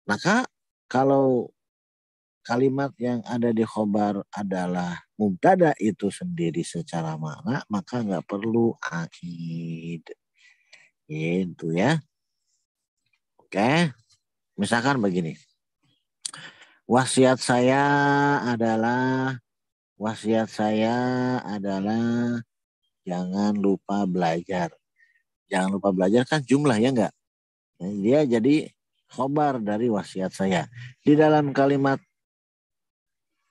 Maka kalau kalimat yang ada di khobar adalah mubtada itu sendiri secara makna maka nggak perlu akid itu ya Oke. Misalkan begini. Wasiat saya adalah wasiat saya adalah jangan lupa belajar. Jangan lupa belajar kan jumlah ya enggak? Dia jadi khobar dari wasiat saya. Di dalam kalimat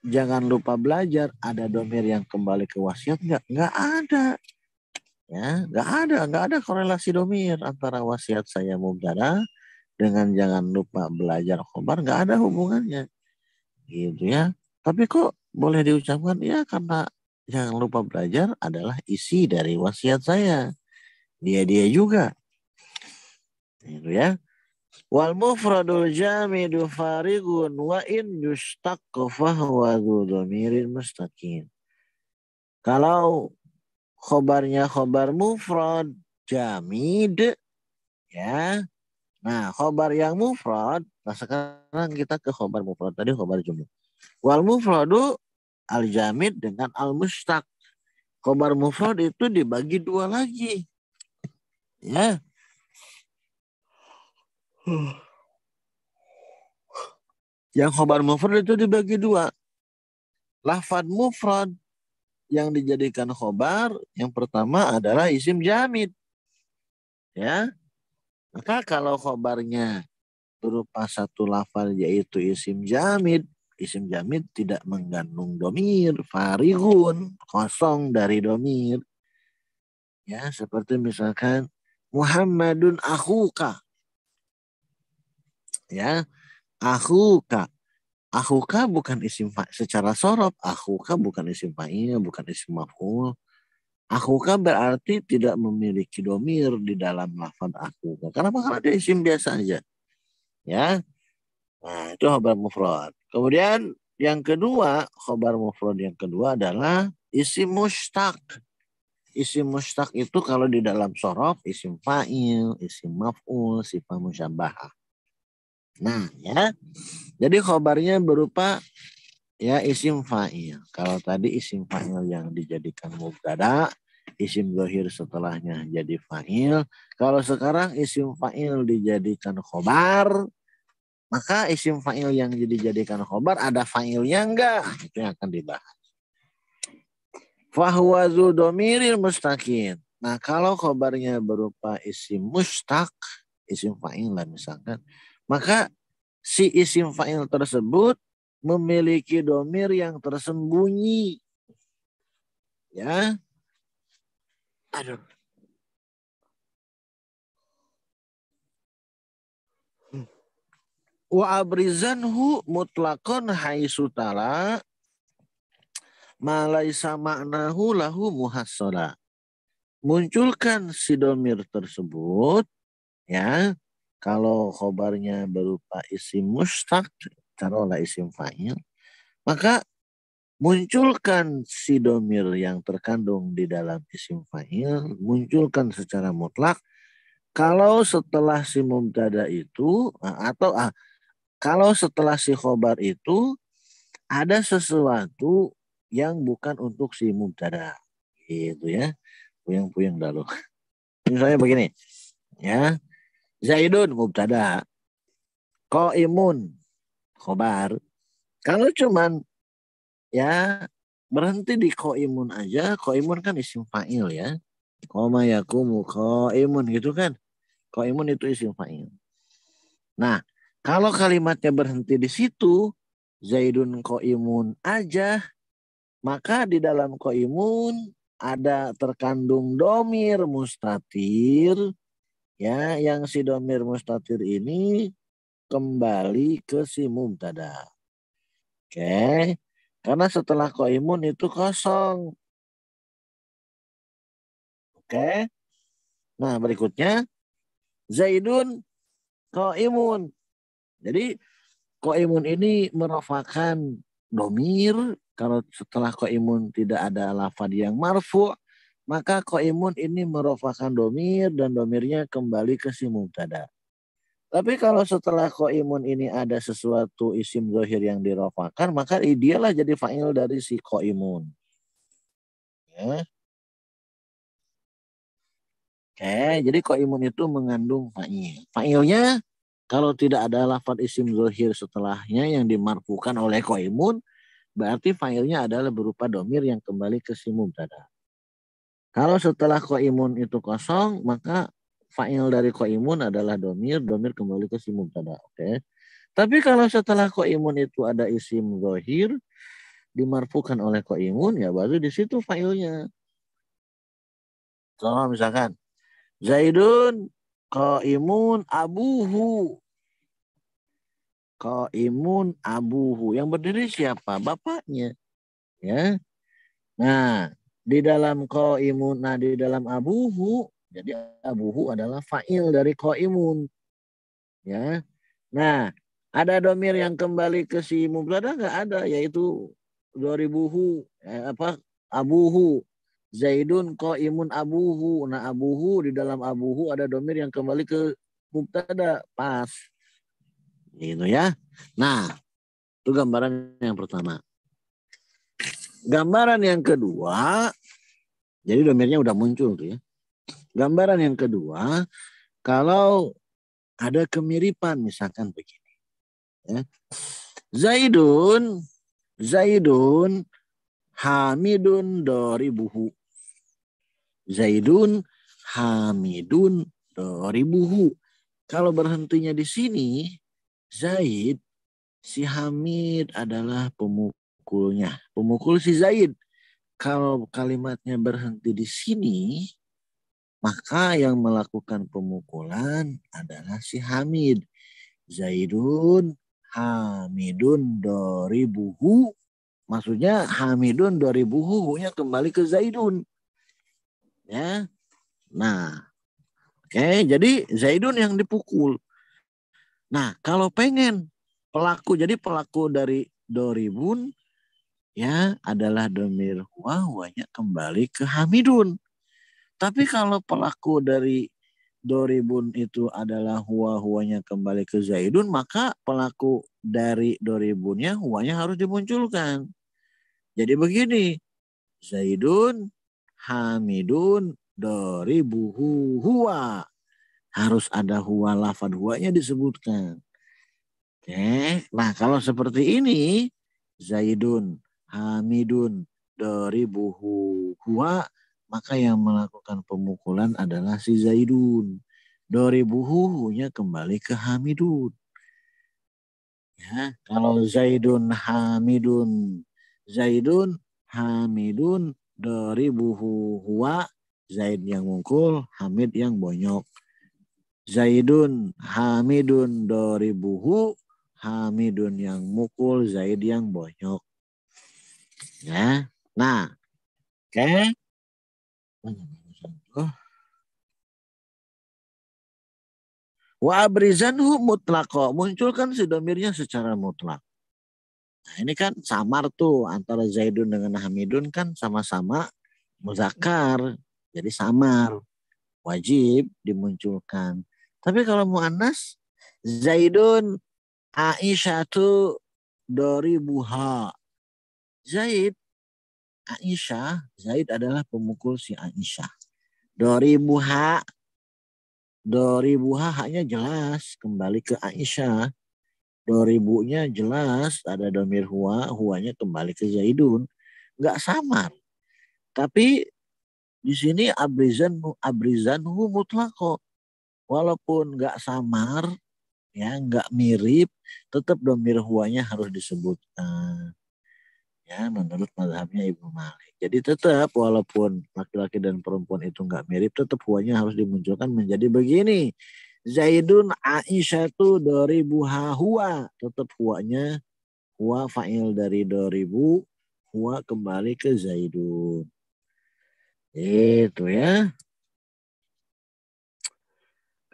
jangan lupa belajar ada domir yang kembali ke wasiat enggak? Enggak ada. Ya, enggak ada, enggak ada korelasi domir antara wasiat saya mubtada dengan jangan lupa belajar khobar nggak ada hubungannya gitu ya tapi kok boleh diucapkan ya karena jangan lupa belajar adalah isi dari wasiat saya dia dia juga gitu ya wal mufradul jamidu farigun wa in yustaq fahuwa dzumirin mustaqim kalau khobarnya khobar mufrad jamid ya Nah, khobar yang mufrad, nah sekarang kita ke khobar mufrad. Tadi khobar jumlah. Wal mufradu al jamid dengan al mustaq. Khobar mufrad itu dibagi dua lagi. Ya. Yang khobar mufrad itu dibagi dua. Lafad mufrad yang dijadikan khobar yang pertama adalah isim jamid. Ya, maka kalau khobarnya berupa satu lafal yaitu isim jamid, isim jamid tidak mengandung domir, farihun, kosong dari domir. Ya, seperti misalkan Muhammadun akhuka. Ya, akhuka. Akhuka bukan isim secara sorot. Akhuka bukan isim fa'il, bukan isim maf'ul. Aku kan berarti tidak memiliki domir di dalam lafad aku. Kenapa? Karena dia isim biasa aja. Ya. Nah, itu khabar mufrad. Kemudian yang kedua, khabar mufrad yang kedua adalah isi mustaq. Isi mustaq itu kalau di dalam sorof, isim fa'il, isi maf'ul, sifat musyabahah. Nah, ya. Jadi khabarnya berupa ya isim fa'il. Kalau tadi isim fa'il yang dijadikan mubtada, isim dohir setelahnya jadi fa'il. Kalau sekarang isim fa'il dijadikan khobar, maka isim fa'il yang dijadikan khobar ada fa'ilnya enggak? Itu yang akan dibahas. Fahuwa zudomiril mustakin. Nah kalau khobarnya berupa isim mustaq, isim fa'il lah misalkan, maka si isim fa'il tersebut memiliki domir yang tersembunyi. Ya. Aduh. Wa abrizanhu mutlakon sutala malaisa maknahu lahu muhasola. Munculkan si domir tersebut, ya, kalau khobarnya berupa isi mustaq, taruhlah isim fa'il, maka munculkan si domir yang terkandung di dalam isim fa'il, munculkan secara mutlak kalau setelah si mumtada itu ah, atau ah, kalau setelah si khobar itu ada sesuatu yang bukan untuk si mumtada gitu ya puyang-puyang dulu misalnya begini ya Zaidun mubtada Koimun khobar. Kalau cuman ya berhenti di koimun aja, koimun kan isim fa'il ya. Koma yakumu koimun gitu kan. Koimun itu isim fa'il. Nah, kalau kalimatnya berhenti di situ, Zaidun koimun aja, maka di dalam koimun ada terkandung domir mustatir ya yang si domir mustatir ini kembali ke si mumtada. Oke. Karena setelah koimun itu kosong. Oke. Nah, berikutnya Zaidun koimun. Jadi koimun ini merofakan domir. Kalau setelah koimun tidak ada lafad yang marfu, maka koimun ini merofakan domir dan domirnya kembali ke si mubtada. Tapi kalau setelah koimun ini ada sesuatu isim zohir yang dirofakan, maka dialah jadi fa'il dari si koimun. Ya. Oke, jadi koimun itu mengandung fa'il. Fa'ilnya kalau tidak ada lafat isim zohir setelahnya yang dimarfukan oleh koimun, berarti fa'ilnya adalah berupa domir yang kembali ke si mubtada. Kalau setelah koimun itu kosong, maka fa'il dari koimun adalah domir, domir kembali ke si mubtada. Oke. Tapi kalau setelah koimun itu ada isim zohir, dimarfukan oleh koimun, ya baru di situ fa'ilnya. Contoh misalkan, Zaidun koimun abuhu. Koimun abuhu. Yang berdiri siapa? Bapaknya. Ya. Nah, di dalam koimun, nah di dalam abuhu, jadi abuhu adalah fa'il dari qaimun. Ya. Nah, ada domir yang kembali ke si mubtada nggak ada yaitu doribuhu eh, apa abuhu zaidun qaimun abuhu nah abuhu di dalam abuhu ada domir yang kembali ke mubtada pas gitu ya nah itu gambaran yang pertama gambaran yang kedua jadi domirnya udah muncul tuh ya Gambaran yang kedua, kalau ada kemiripan misalkan begini. Ya. Zaidun, Zaidun, Hamidun doribuhu. Zaidun, Hamidun doribuhu. Kalau berhentinya di sini, Zaid, si Hamid adalah pemukulnya. Pemukul si Zaid. Kalau kalimatnya berhenti di sini, maka yang melakukan pemukulan adalah si Hamid. Zaidun Hamidun dari doribuhu. Maksudnya Hamidun doribuhu nya kembali ke Zaidun. Ya. Nah. Oke, jadi Zaidun yang dipukul. Nah, kalau pengen pelaku jadi pelaku dari doribun ya adalah domir huwanya kembali ke Hamidun. Tapi kalau pelaku dari Doribun itu adalah huwa-huanya kembali ke Zaidun, maka pelaku dari Doribunnya huanya harus dimunculkan. Jadi begini, Zaidun, Hamidun, Doribuhu, huwa. Harus ada huwa, lafad huanya disebutkan. Oke, nah kalau seperti ini, Zaidun, Hamidun, Doribuhu, huwa, maka yang melakukan pemukulan adalah si Zaidun. Dori buhunya kembali ke Hamidun. Ya, kalau Zaidun Hamidun. Zaidun Hamidun buhu huwa Zaid yang mukul, Hamid yang bonyok. Zaidun Hamidun doribuhu Hamidun yang mukul, Zaid yang bonyok. Ya. Nah, oke. Okay. Wa abrizanhu mutlako. Munculkan si domirnya secara mutlak. Nah ini kan samar tuh antara Zaidun dengan Hamidun kan sama-sama muzakar. Jadi samar. Wajib dimunculkan. Tapi kalau mu'annas Zaidun Aisyatu Dori Buha. Zaid Aisyah, Zaid adalah pemukul si Aisyah. Dori dori buha haknya jelas kembali ke Aisyah. Dori Doribunya jelas ada domir huwa, huanya kembali ke Zaidun. Gak samar. Tapi di sini abrizan abrizan mutlako. Walaupun gak samar, ya gak mirip, tetap domir huanya harus disebutkan eh, ya menurut mazhabnya Ibnu Malik. Jadi tetap walaupun laki-laki dan perempuan itu nggak mirip, tetap huanya harus dimunculkan menjadi begini. Zaidun Aisyah itu dari hua, tetap huanya huwa fa'il dari doribu, huwa kembali ke Zaidun. Itu ya.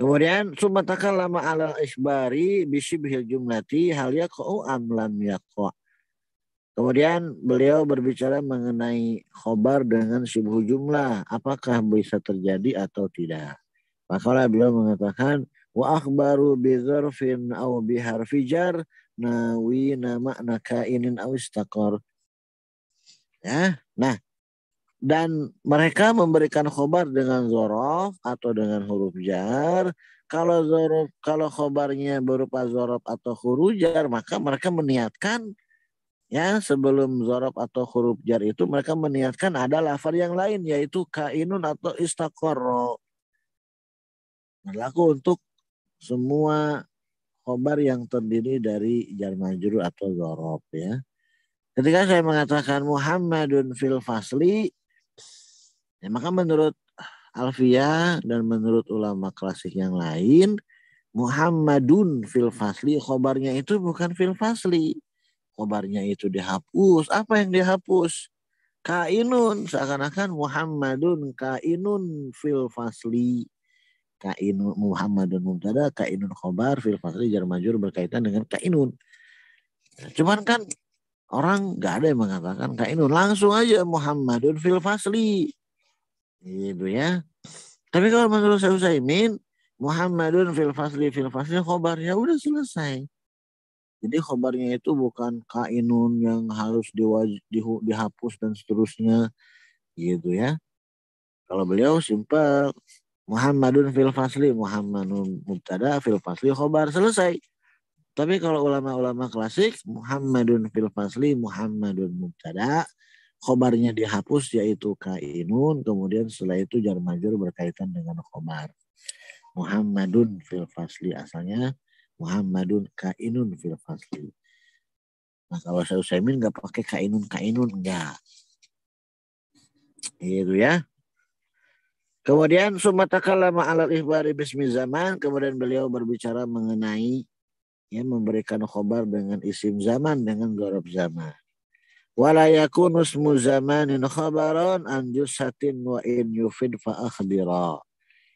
Kemudian sumatakan lama ala isbari bisibhil jumlati hal yaqau am lam yaqau Kemudian beliau berbicara mengenai khobar dengan subuh jumlah. Apakah bisa terjadi atau tidak? Maka beliau mengatakan, Wa akhbaru bi zarfin aw bi harfi jar nama makna kainin aw istakor. Ya, nah dan mereka memberikan khobar dengan zorof atau dengan huruf jar. Kalau zorof, kalau khobarnya berupa zorof atau huruf jar, maka mereka meniatkan ya sebelum zorob atau huruf jar itu mereka meniatkan ada lafal yang lain yaitu kainun atau istakoro berlaku untuk semua khobar yang terdiri dari jar majrur atau zorob ya ketika saya mengatakan Muhammadun fil fasli ya maka menurut Alfiah dan menurut ulama klasik yang lain Muhammadun fil fasli khobarnya itu bukan fil fasli khobarnya itu dihapus. Apa yang dihapus? Kainun seakan-akan Muhammadun kainun fil fasli. Kainun Muhammadun mubtada, kainun khobar fil fasli jar majur berkaitan dengan kainun. Cuman kan orang nggak ada yang mengatakan kainun langsung aja Muhammadun fil fasli. Gitu ya. Tapi kalau menurut saya Utsaimin Muhammadun fil fasli fil fasli khobarnya udah selesai jadi khobarnya itu bukan kainun yang harus diwaj- dihapus dan seterusnya gitu ya. Kalau beliau simpel Muhammadun fil fasli Muhammadun mubtada fil fasli khobar selesai. Tapi kalau ulama-ulama klasik Muhammadun fil fasli Muhammadun mubtada khobarnya dihapus yaitu kainun kemudian setelah itu jar majur berkaitan dengan khobar. Muhammadun fil fasli asalnya Muhammadun kainun fil fasli. Nah kalau saya Usaimin nggak pakai kainun kainun nggak. Gitu ya. Kemudian sumataka lama alal ihbari bismi zaman. Kemudian beliau berbicara mengenai ya memberikan khobar dengan isim zaman dengan gorob zaman. walayakunus nusmu zamanin khabaron anjus satin wa in yufid fa akhbira.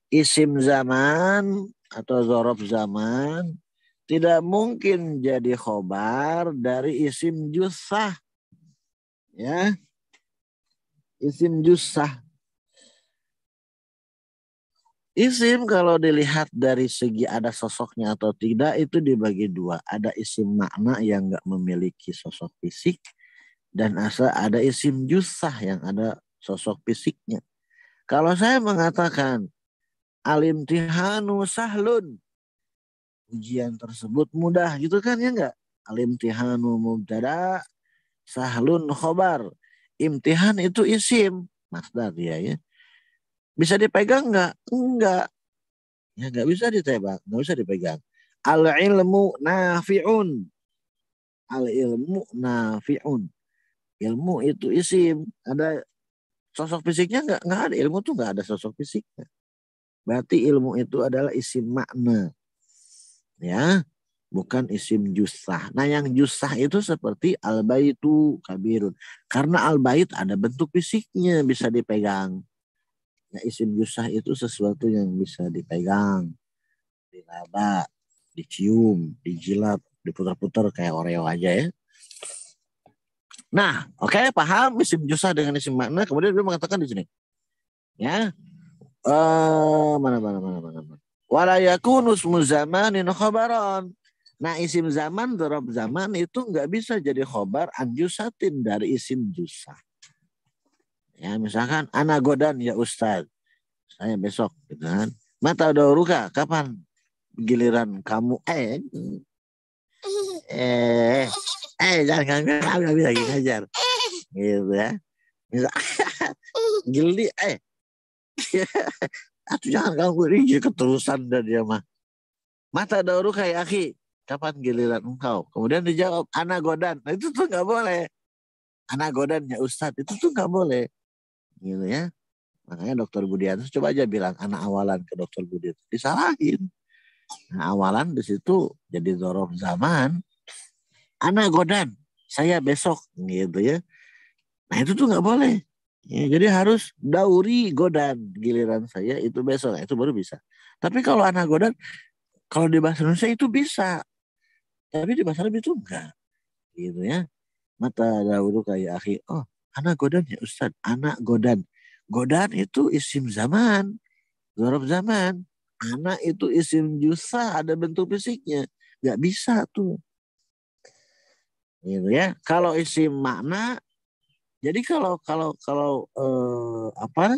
Isim zaman atau zorob zaman tidak mungkin jadi khobar dari isim jusah. Ya. Isim jusah. Isim kalau dilihat dari segi ada sosoknya atau tidak itu dibagi dua. Ada isim makna yang nggak memiliki sosok fisik dan asal ada isim jusah yang ada sosok fisiknya. Kalau saya mengatakan alim tihanu sahlun ujian tersebut mudah gitu kan ya enggak? Alimtihanu mubtada sahlun khobar. Imtihan itu isim, masdar dia ya. Bisa dipegang enggak? Enggak. Ya enggak bisa ditebak, enggak bisa dipegang. Al ilmu nafi'un. Al ilmu nafi'un. Ilmu itu isim. Ada sosok fisiknya enggak? Enggak ada. Ilmu tuh enggak ada sosok fisiknya. Berarti ilmu itu adalah isim makna ya bukan isim jusah. Nah yang jusah itu seperti al-baitu kabirun. Karena al-bait ada bentuk fisiknya bisa dipegang. Nah isim jusah itu sesuatu yang bisa dipegang, dilaba, dicium, dijilat, diputar-putar kayak oreo aja ya. Nah, oke okay, paham isim jusah dengan isim makna. Kemudian dia mengatakan di sini, ya, uh, mana mana mana mana. mana. Wala yakunu zamanin khabaran. Nah isim zaman, dorob zaman itu nggak bisa jadi khobar anjusatin dari isim jusa. Ya misalkan anak godan ya ustad. Saya besok gitu kan. Mata Ruka kapan giliran kamu eh eh eh jangan nggak nggak bisa ngajar gitu ya. Misal, gili eh Atuh jangan ganggu ini keterusan dan dia mah. Mata daru kayak aki. Kapan giliran engkau? Kemudian dijawab, anak godan. Nah, itu tuh nggak boleh. Anak godannya Ustadz, itu tuh nggak boleh. Gitu ya. Makanya dokter Budianto coba aja bilang anak awalan ke dokter Budianto. Disalahin. Nah, awalan di situ jadi dorong zaman. Anak godan, saya besok gitu ya. Nah itu tuh nggak boleh. Ya, jadi harus dauri godan giliran saya itu besok nah, itu baru bisa. Tapi kalau anak godan kalau di bahasa Indonesia itu bisa. Tapi di bahasa Arab itu enggak. Gitu ya. Mata dahulu kayak akhi. Oh, anak godan ya Ustaz. Anak godan. Godan itu isim zaman. Zorob zaman. Anak itu isim jusa. Ada bentuk fisiknya. Enggak bisa tuh. Gitu ya. Kalau isim makna jadi kalau kalau kalau eh, apa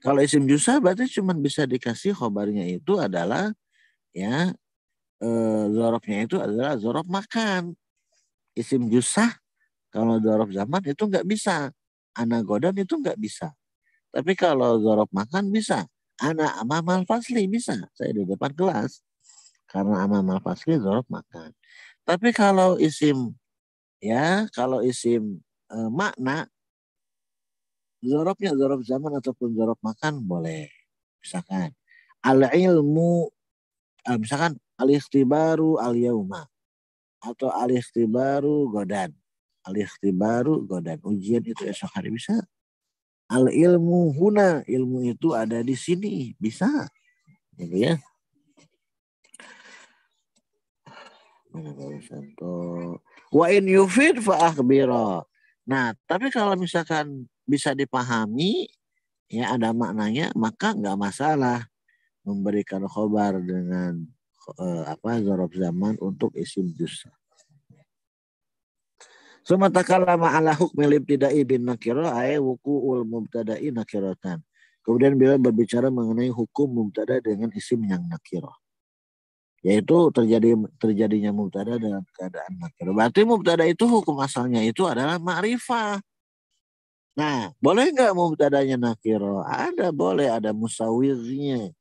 kalau isim jusa berarti cuma bisa dikasih khobarnya itu adalah ya eh, itu adalah zorof makan. Isim jusa kalau zorof zaman itu nggak bisa. Anagodan itu nggak bisa. Tapi kalau zorof makan bisa. Anak Amal fasli bisa. Saya di depan kelas. Karena Amal fasli zorof makan. Tapi kalau isim ya kalau isim Eh, makna, zorobnya zorob zaman ataupun zorob makan boleh. Misalkan al-ilmu, eh, misalkan al-ikhtibaru al-yauma atau al-ikhtibaru godan. Al-ikhtibaru godan. Ujian itu esok hari bisa. Al-ilmu huna. Ilmu itu ada di sini. Bisa. Gitu ya. Wa in yufid fa akhbirah Nah, tapi kalau misalkan bisa dipahami, ya ada maknanya, maka nggak masalah memberikan khobar dengan eh, apa zorob zaman untuk isim jusa. Sumata kalama ala hukmi tidak ibin nakiro ay wuku ul mubtada'i nakirotan. Kemudian bila berbicara mengenai hukum mubtada dengan isim yang nakiro yaitu terjadi terjadinya mubtada dalam keadaan nakir. Berarti mubtada itu hukum asalnya itu adalah ma'rifah. Nah, boleh nggak mubtadanya nakiro? Ada, boleh ada musawirnya.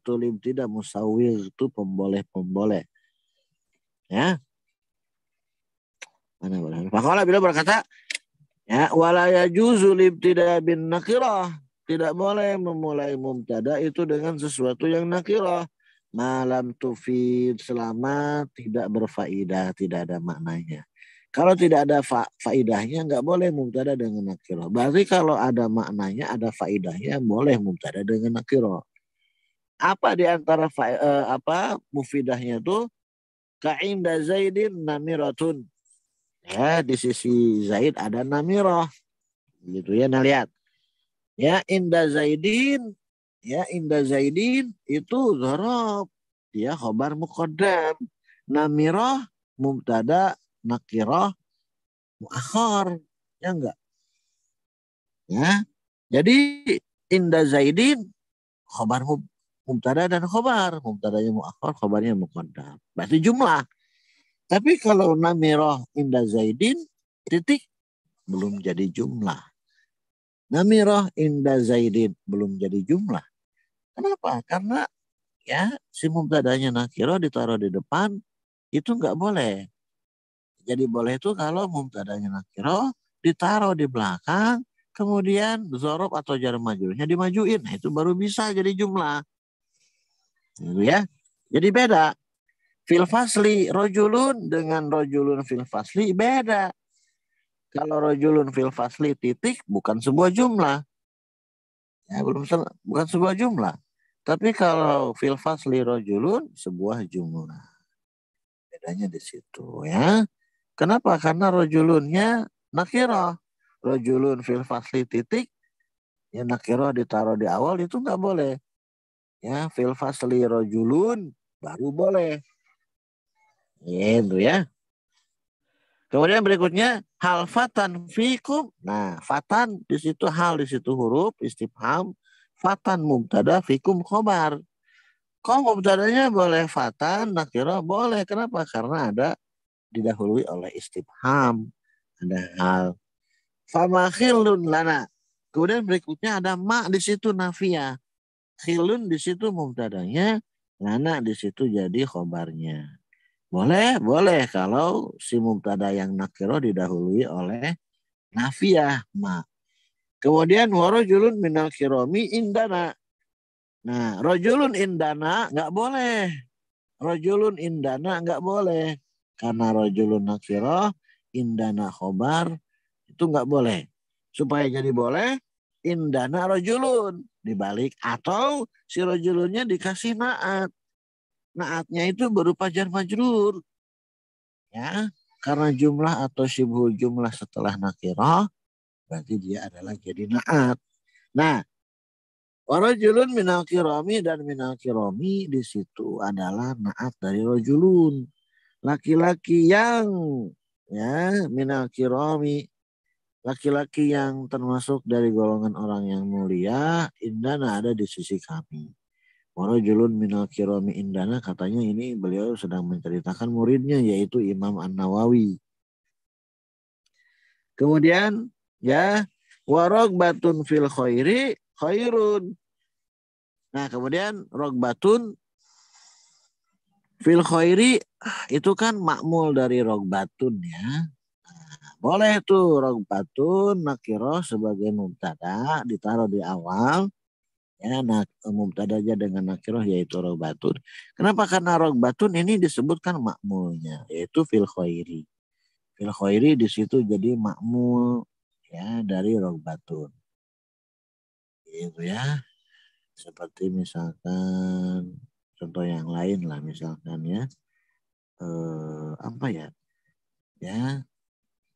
tulip tidak musawir itu pemboleh-pemboleh. Ya. Mana boleh? Pakola bila berkata, ya walaya juzulim tidak bin nakirah. Tidak boleh memulai mubtada itu dengan sesuatu yang nakirah malam tufid selama tidak berfaedah, tidak ada maknanya. Kalau tidak ada fa faidahnya nggak boleh mubtada dengan nakiro. Berarti kalau ada maknanya, ada faidahnya boleh mubtada dengan nakiro. Apa di antara fa uh, apa mufidahnya itu? Ka'inda Zaidin namiratun. Ya, di sisi Zaid ada namirah. Gitu ya, nah lihat. Ya, inda Zaidin ya inda zaidin itu dorob ya khobar mukodam namirah mubtada nakirah muakhar ya enggak ya jadi inda zaidin khobar mubtada dan khobar mubtadanya muakhar khobarnya mukodam berarti jumlah tapi kalau namiroh inda zaidin titik belum jadi jumlah namirah inda zaidin belum jadi jumlah Kenapa? Karena ya si mubtadanya nakiro ditaruh di depan itu nggak boleh. Jadi boleh itu kalau mubtadanya nakiro ditaruh di belakang, kemudian zorob atau jarum majunya dimajuin, nah, itu baru bisa jadi jumlah. Gitu ya. Jadi beda. Fil fasli rojulun dengan rojulun fil fasli beda. Kalau rojulun fil fasli titik bukan sebuah jumlah. Ya, belum bukan sebuah jumlah. Tapi kalau filfas rojulun sebuah jumlah. Bedanya di situ ya. Kenapa? Karena rojulunnya nakiro. Rojulun filfasli titik. Ya nakiro ditaruh di awal itu nggak boleh. Ya filfasli rojulun baru boleh. Ya, itu ya. Kemudian berikutnya hal fatan fikum. Nah, fatan di situ hal di situ huruf istifham fatan mubtada fikum khobar. Kalau mubtadanya boleh fatan, nakira boleh. Kenapa? Karena ada didahului oleh istifham. Ada hal. Fama khilun lana. Kemudian berikutnya ada mak di situ nafia. Khilun di situ mubtadanya, lana di situ jadi khobarnya. Boleh, boleh kalau si mubtada yang nakiro didahului oleh nafiah ma. Kemudian warojulun minal kiromi indana. Nah, rojulun indana nggak boleh. Rojulun indana nggak boleh. Karena rojulun nakiro indana khobar itu nggak boleh. Supaya jadi boleh, indana rojulun dibalik atau si rojulunnya dikasih naat. Naatnya itu berupa jar majrur. Ya, karena jumlah atau syibhu jumlah setelah nakiroh Berarti dia adalah jadi naat. Nah, warajulun minal kiromi dan minal kiromi di situ adalah naat dari rojulun. Laki-laki yang ya minal kiromi laki-laki yang termasuk dari golongan orang yang mulia indana ada di sisi kami. Julun minal kiromi indana katanya ini beliau sedang menceritakan muridnya yaitu Imam An Nawawi. Kemudian ya batun fil khairi khairun nah kemudian batun fil khairi itu kan makmul dari batun ya nah, boleh tuh batun nakiro sebagai mubtada ditaruh di awal ya nak mubtada aja dengan nakiro yaitu batun. kenapa karena batun ini disebutkan makmulnya yaitu fil khairi fil khairi di situ jadi makmul ya dari rogbatun gitu ya seperti misalkan contoh yang lain lah misalkan ya eh, apa ya ya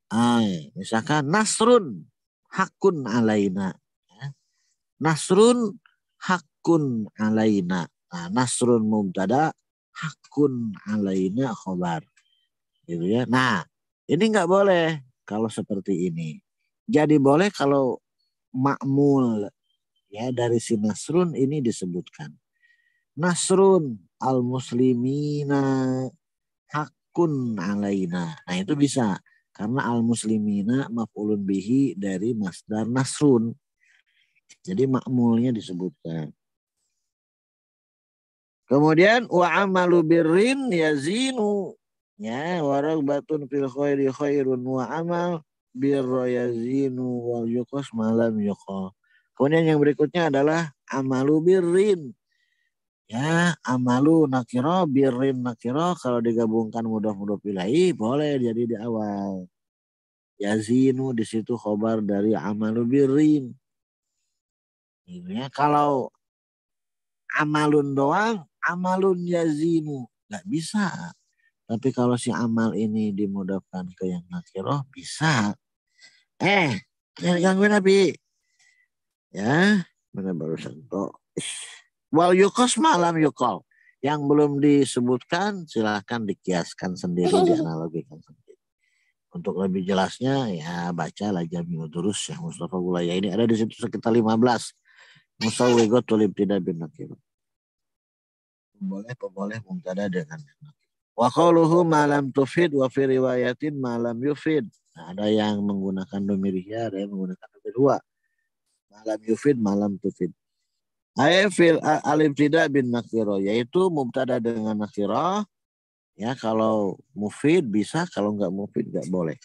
ay ah, misalkan nasrun hakun alaina ya. nasrun hakun alaina nah, nasrun mubtada hakun alaina khobar gitu ya nah ini nggak boleh kalau seperti ini jadi boleh kalau makmul ya dari si Nasrun ini disebutkan. Nasrun al-muslimina hakun alaina. Nah itu bisa karena al-muslimina maf'ulun bihi dari masdar Nasrun. Jadi makmulnya disebutkan. Kemudian wa amalu birrin yazinu ya warag batun fil khairi khairun wa amal birra yazinu wal yukos malam yuko. Kemudian yang berikutnya adalah amalu birrin. Ya, amalu nakiro, birrin nakiro. Kalau digabungkan mudah-mudah pilai, boleh jadi di awal. Yazinu di situ khobar dari amalu birrin. Ya, kalau amalun doang, amalun yazinu. Gak bisa. Tapi kalau si amal ini dimudahkan ke yang nakiroh, bisa eh jangan gangguin Nabi ya mana baru sentuh wal yukos malam yukol yang belum disebutkan silahkan dikiaskan sendiri dianalogikan sendiri untuk lebih jelasnya ya baca Jamiul terus ya Mustafa Gulaya ini ada di situ sekitar 15 Musawwigo tulib tidak bin nakir Boleh mungkin ada dengan wa qauluhu ma lam tufid wa fi riwayatin ma yufid Nah, ada yang menggunakan domiria, ada yang menggunakan domir dua. Malam yufid, malam tufid. Ayafil alim tidak bin nakiro, yaitu mubtada dengan nakiro. Ya, kalau mufid bisa, kalau nggak mufid nggak boleh.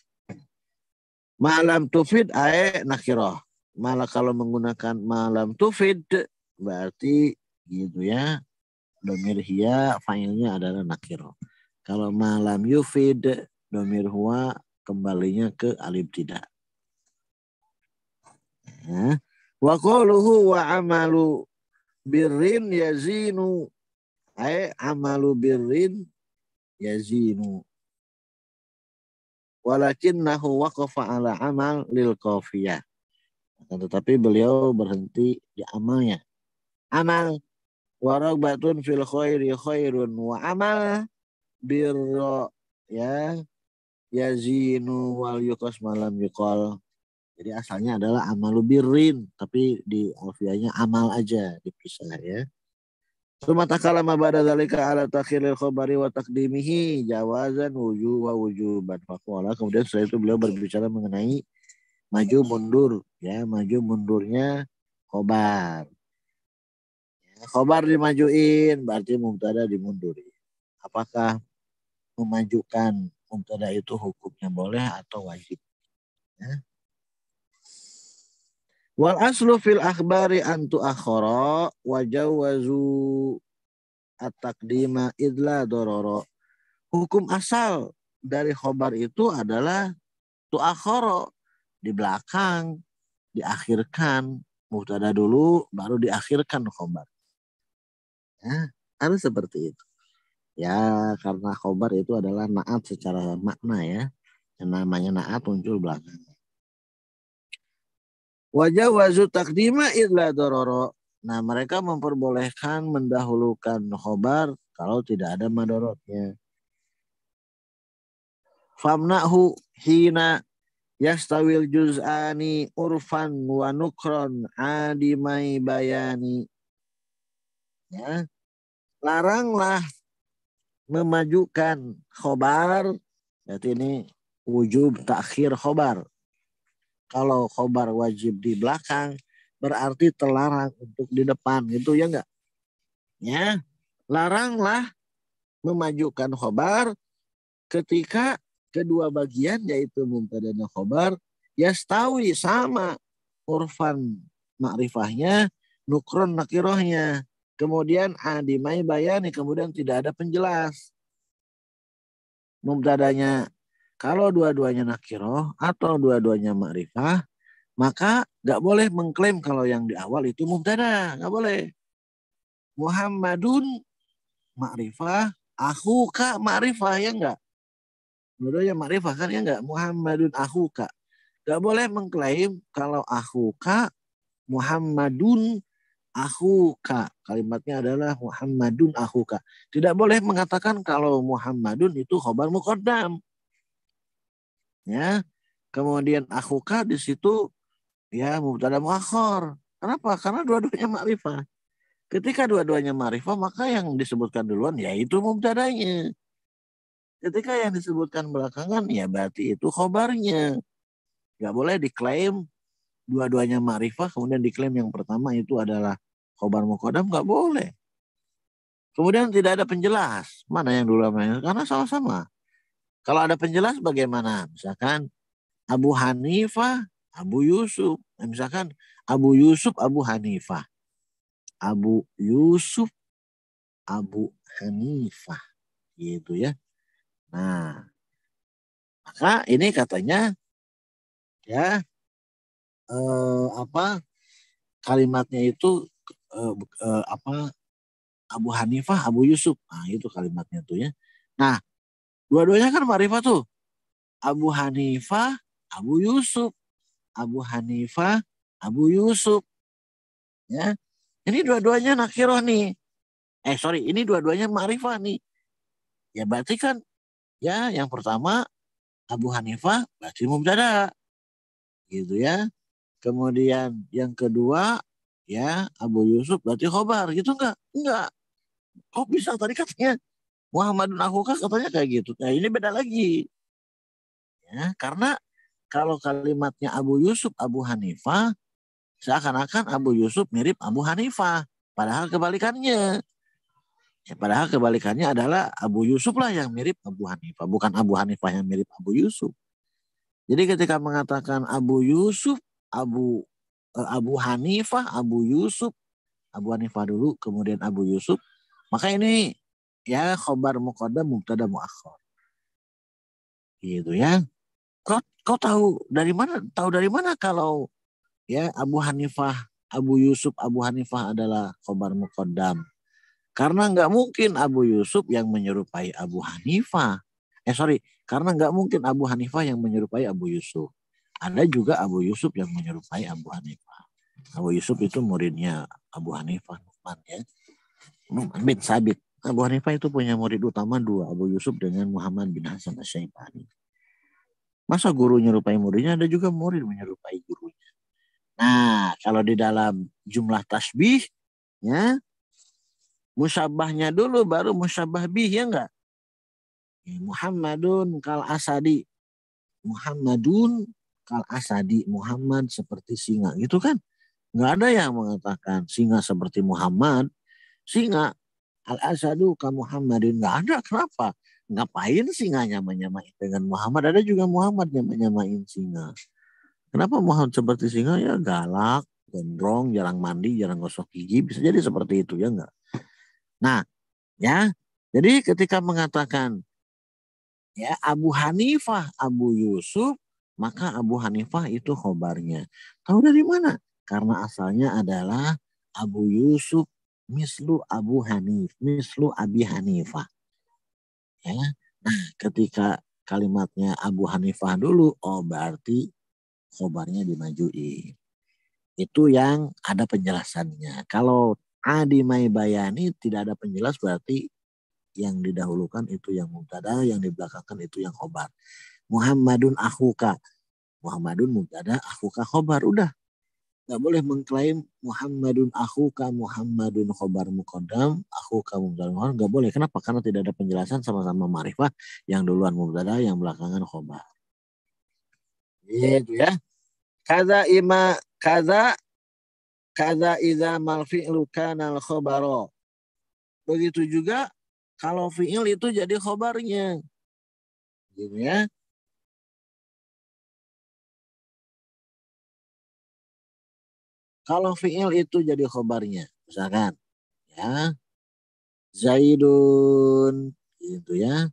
Malam tufid ae nakiro. Malah kalau menggunakan malam tufid berarti gitu ya. Domir hiya, failnya adalah nakiro. Kalau malam yufid, domir huwa kembalinya ke alif tidak. Ya. Wa qawluhu wa amalu birrin yazinu. Ay amalu birrin yazinu. Walakinnahu waqafa ala amal lil kofiyah. Tetapi beliau berhenti di amalnya. Amal warogbatun fil khairi khairun wa amal birro ya yazinu wal yukos malam yukol. Jadi asalnya adalah amal birrin, tapi di alfianya amal aja dipisah ya. Suma takalama ba'da dzalika ala takhiril khabari wa taqdimihi jawazan wuju wa wujuban. Faqala kemudian setelah itu beliau berbicara mengenai maju mundur ya, maju mundurnya khobar. Ya, khobar dimajuin berarti mubtada dimunduri. Apakah memajukan mubtada itu hukumnya boleh atau wajib. Ya. Wal aslu fil akhbari antu akhara wa jawazu at-taqdima idla dororo. Hukum asal dari khobar itu adalah tu akhara di belakang, diakhirkan mubtada dulu baru diakhirkan khobar. Ya, harus seperti itu. Ya, karena khobar itu adalah naat secara makna ya. Yang namanya naat muncul belakang. Wajah wazu takdima idla dororo. Nah, mereka memperbolehkan mendahulukan khobar kalau tidak ada madorotnya. Famnahu hina yastawil juz'ani urfan wa nukron adimai bayani. Ya. Laranglah memajukan khobar, berarti ini wujub takhir khobar. Kalau khobar wajib di belakang, berarti terlarang untuk di depan. itu ya enggak? Ya, laranglah memajukan khobar ketika kedua bagian yaitu mubtada dan khobar yastawi sama urfan makrifahnya nukron nakirohnya Kemudian adimai ah, bayani, kemudian tidak ada penjelas. Mubtadanya kalau dua-duanya nakiroh atau dua-duanya ma'rifah, maka nggak boleh mengklaim kalau yang di awal itu mubtada, nggak boleh. Muhammadun ma'rifah, ahuka ma'rifah ya enggak? Dua-duanya ma'rifah kan ya enggak? Muhammadun ahuka. Gak boleh mengklaim kalau ahuka Muhammadun ahuka. Kalimatnya adalah Muhammadun ahuka. Tidak boleh mengatakan kalau Muhammadun itu khobar mukodam. Ya. Kemudian ahuka di situ ya mubtada muakhir. Kenapa? Karena dua-duanya ma'rifah. Ketika dua-duanya ma'rifah, maka yang disebutkan duluan yaitu mubtadanya. Ketika yang disebutkan belakangan, ya berarti itu khobarnya. Gak boleh diklaim dua-duanya ma'rifah, kemudian diklaim yang pertama itu adalah khobar mukodam, nggak boleh. Kemudian tidak ada penjelas mana yang dulu mana yang karena sama-sama. Kalau ada penjelas bagaimana? Misalkan Abu Hanifah, Abu Yusuf. Eh, misalkan Abu Yusuf, Abu Hanifah. Abu Yusuf, Abu Hanifah. Gitu ya. Nah, maka ini katanya ya eh, apa kalimatnya itu eh, eh, apa Abu Hanifah, Abu Yusuf. Nah, itu kalimatnya tuh ya. Nah, dua-duanya kan ma'rifah tuh. Abu Hanifah, Abu Yusuf. Abu Hanifah, Abu Yusuf. Ya. Ini dua-duanya nakiroh nih. Eh sorry, ini dua-duanya ma'rifah nih. Ya berarti kan ya yang pertama Abu Hanifah berarti mubtada. Gitu ya. Kemudian yang kedua ya Abu Yusuf berarti khobar gitu enggak? Enggak. Kok bisa tadi katanya Muhammadun Akhukah katanya kayak gitu. Nah ini beda lagi. Ya, karena kalau kalimatnya Abu Yusuf Abu Hanifah seakan-akan Abu Yusuf mirip Abu Hanifah. Padahal kebalikannya. Ya, padahal kebalikannya adalah Abu Yusuf lah yang mirip Abu Hanifah, bukan Abu Hanifah yang mirip Abu Yusuf. Jadi ketika mengatakan Abu Yusuf Abu eh, Abu Hanifah, Abu Yusuf, Abu Hanifah dulu, kemudian Abu Yusuf. Maka ini ya khobar muqaddam mubtada muakhir. Gitu ya. Kau, kau tahu dari mana? Tahu dari mana kalau ya Abu Hanifah, Abu Yusuf, Abu Hanifah adalah khobar kodam. Karena nggak mungkin Abu Yusuf yang menyerupai Abu Hanifah. Eh sorry, karena nggak mungkin Abu Hanifah yang menyerupai Abu Yusuf. Ada juga Abu Yusuf yang menyerupai Abu Hanifah. Abu Yusuf itu muridnya Abu Hanifah Numan ya. Numan bin Sabit. Abu Hanifah itu punya murid utama dua, Abu Yusuf dengan Muhammad bin Hasan Asyaibani. Masa guru menyerupai muridnya, ada juga murid menyerupai gurunya. Nah, kalau di dalam jumlah tasbih, ya musabahnya dulu baru musabah bih ya enggak ya, Muhammadun kal asadi Muhammadun Al Asadi Muhammad seperti singa gitu kan nggak ada yang mengatakan singa seperti Muhammad singa Al Asadu ka Muhammadin nggak ada kenapa ngapain singa nyama-nyamain dengan Muhammad ada juga Muhammad nyama-nyamain singa kenapa Muhammad seperti singa ya galak gondrong jarang mandi jarang gosok gigi bisa jadi seperti itu ya enggak nah ya jadi ketika mengatakan ya Abu Hanifah Abu Yusuf maka Abu Hanifah itu khobarnya. Tahu dari mana? Karena asalnya adalah Abu Yusuf mislu Abu Hanif, mislu Abi Hanifah. Ya. Nah, ketika kalimatnya Abu Hanifah dulu, oh berarti khobarnya dimajui. Itu yang ada penjelasannya. Kalau Adi Bayani tidak ada penjelas berarti yang didahulukan itu yang mubtada, yang dibelakangkan itu yang khobar. Muhammadun akhuka. Muhammadun mubtada, akhuka khobar. Udah. Gak boleh mengklaim Muhammadun akhuka, Muhammadun khobar mukodam, akhuka mubtada khobar. Gak boleh. Kenapa? Karena tidak ada penjelasan sama-sama marifah. Yang duluan mubtada, yang belakangan khobar. Itu ya. Kaza ima kaza kaza iza mal fi'lu kanal khobaro. Begitu juga kalau fi'il itu jadi khobarnya. Gitu ya. Kalau fiil itu jadi khobarnya, misalkan ya Zaidun itu ya.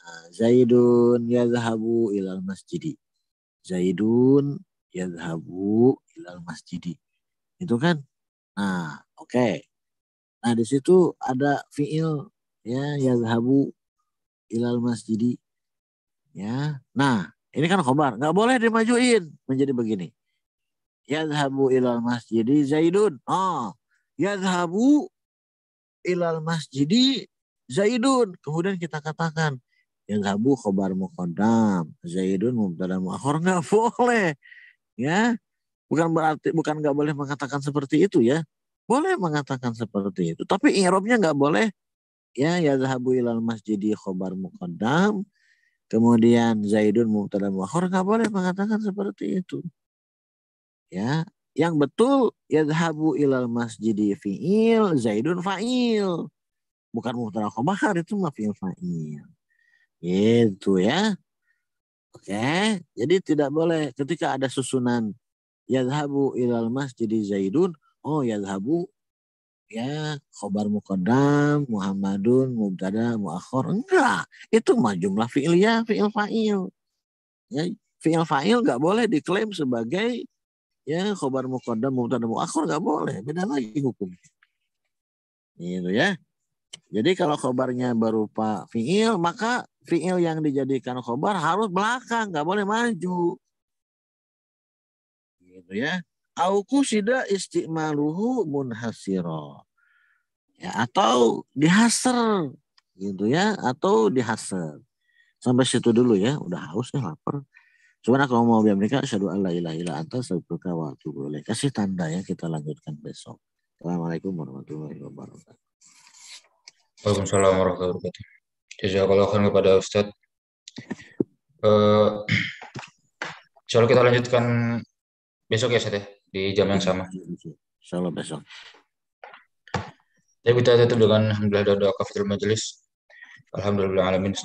Ah, Zaidun yazhabu ilal masjidi. Zaidun yazhabu ilal masjidi. Itu kan? Nah, oke. Okay. Nah, di situ ada fiil ya yazhabu ilal masjidi. Ya. Nah, ini kan khobar, Gak boleh dimajuin menjadi begini. Yadhabu ilal masjidi Zaidun. Oh, yadhabu ilal masjidi Zaidun. Kemudian kita katakan yadhabu khobar kodam, Zaidun mubtada muakhor. nggak boleh. Ya. Bukan berarti bukan nggak boleh mengatakan seperti itu ya. Boleh mengatakan seperti itu, tapi irobnya nggak boleh ya ya zahabu ilal masjidi khobar muqaddam. Kemudian Zaidun mubtada muakhir nggak boleh mengatakan seperti itu ya yang betul Habu ilal masjidi fi'il zaidun fa'il bukan muhtara khobahar itu mah fi'il fa'il Itu ya oke jadi tidak boleh ketika ada susunan Habu ilal masjidi zaidun oh Habu ya khobar mukodam muhammadun mubtada muakhor enggak itu mah jumlah fi'il ya fi'il fa'il ya fi'il fa'il nggak boleh diklaim sebagai ya khobar muqaddam mubtada muakhir nggak boleh beda lagi hukum, gitu ya jadi kalau khobarnya berupa fiil maka fiil yang dijadikan khobar harus belakang nggak boleh maju gitu ya auku sida istimaluhu munhasiro ya atau dihaser gitu ya atau dihaser sampai situ dulu ya udah haus ya lapar Subhanaka kalau mau biar mereka la lah ilah anta astaghfiruka wa boleh Kasih tanda ya kita lanjutkan besok. Assalamualaikum warahmatullahi wabarakatuh. Waalaikumsalam warahmatullahi wabarakatuh. Jazakallah khairan kepada Ustaz. Uh, eh, Soal kita lanjutkan besok ya Ustaz ya di jam yang sama. Insyaallah besok. Ya kita tutup dengan alhamdulillah doa kafatul majelis. Alhamdulillah alamin.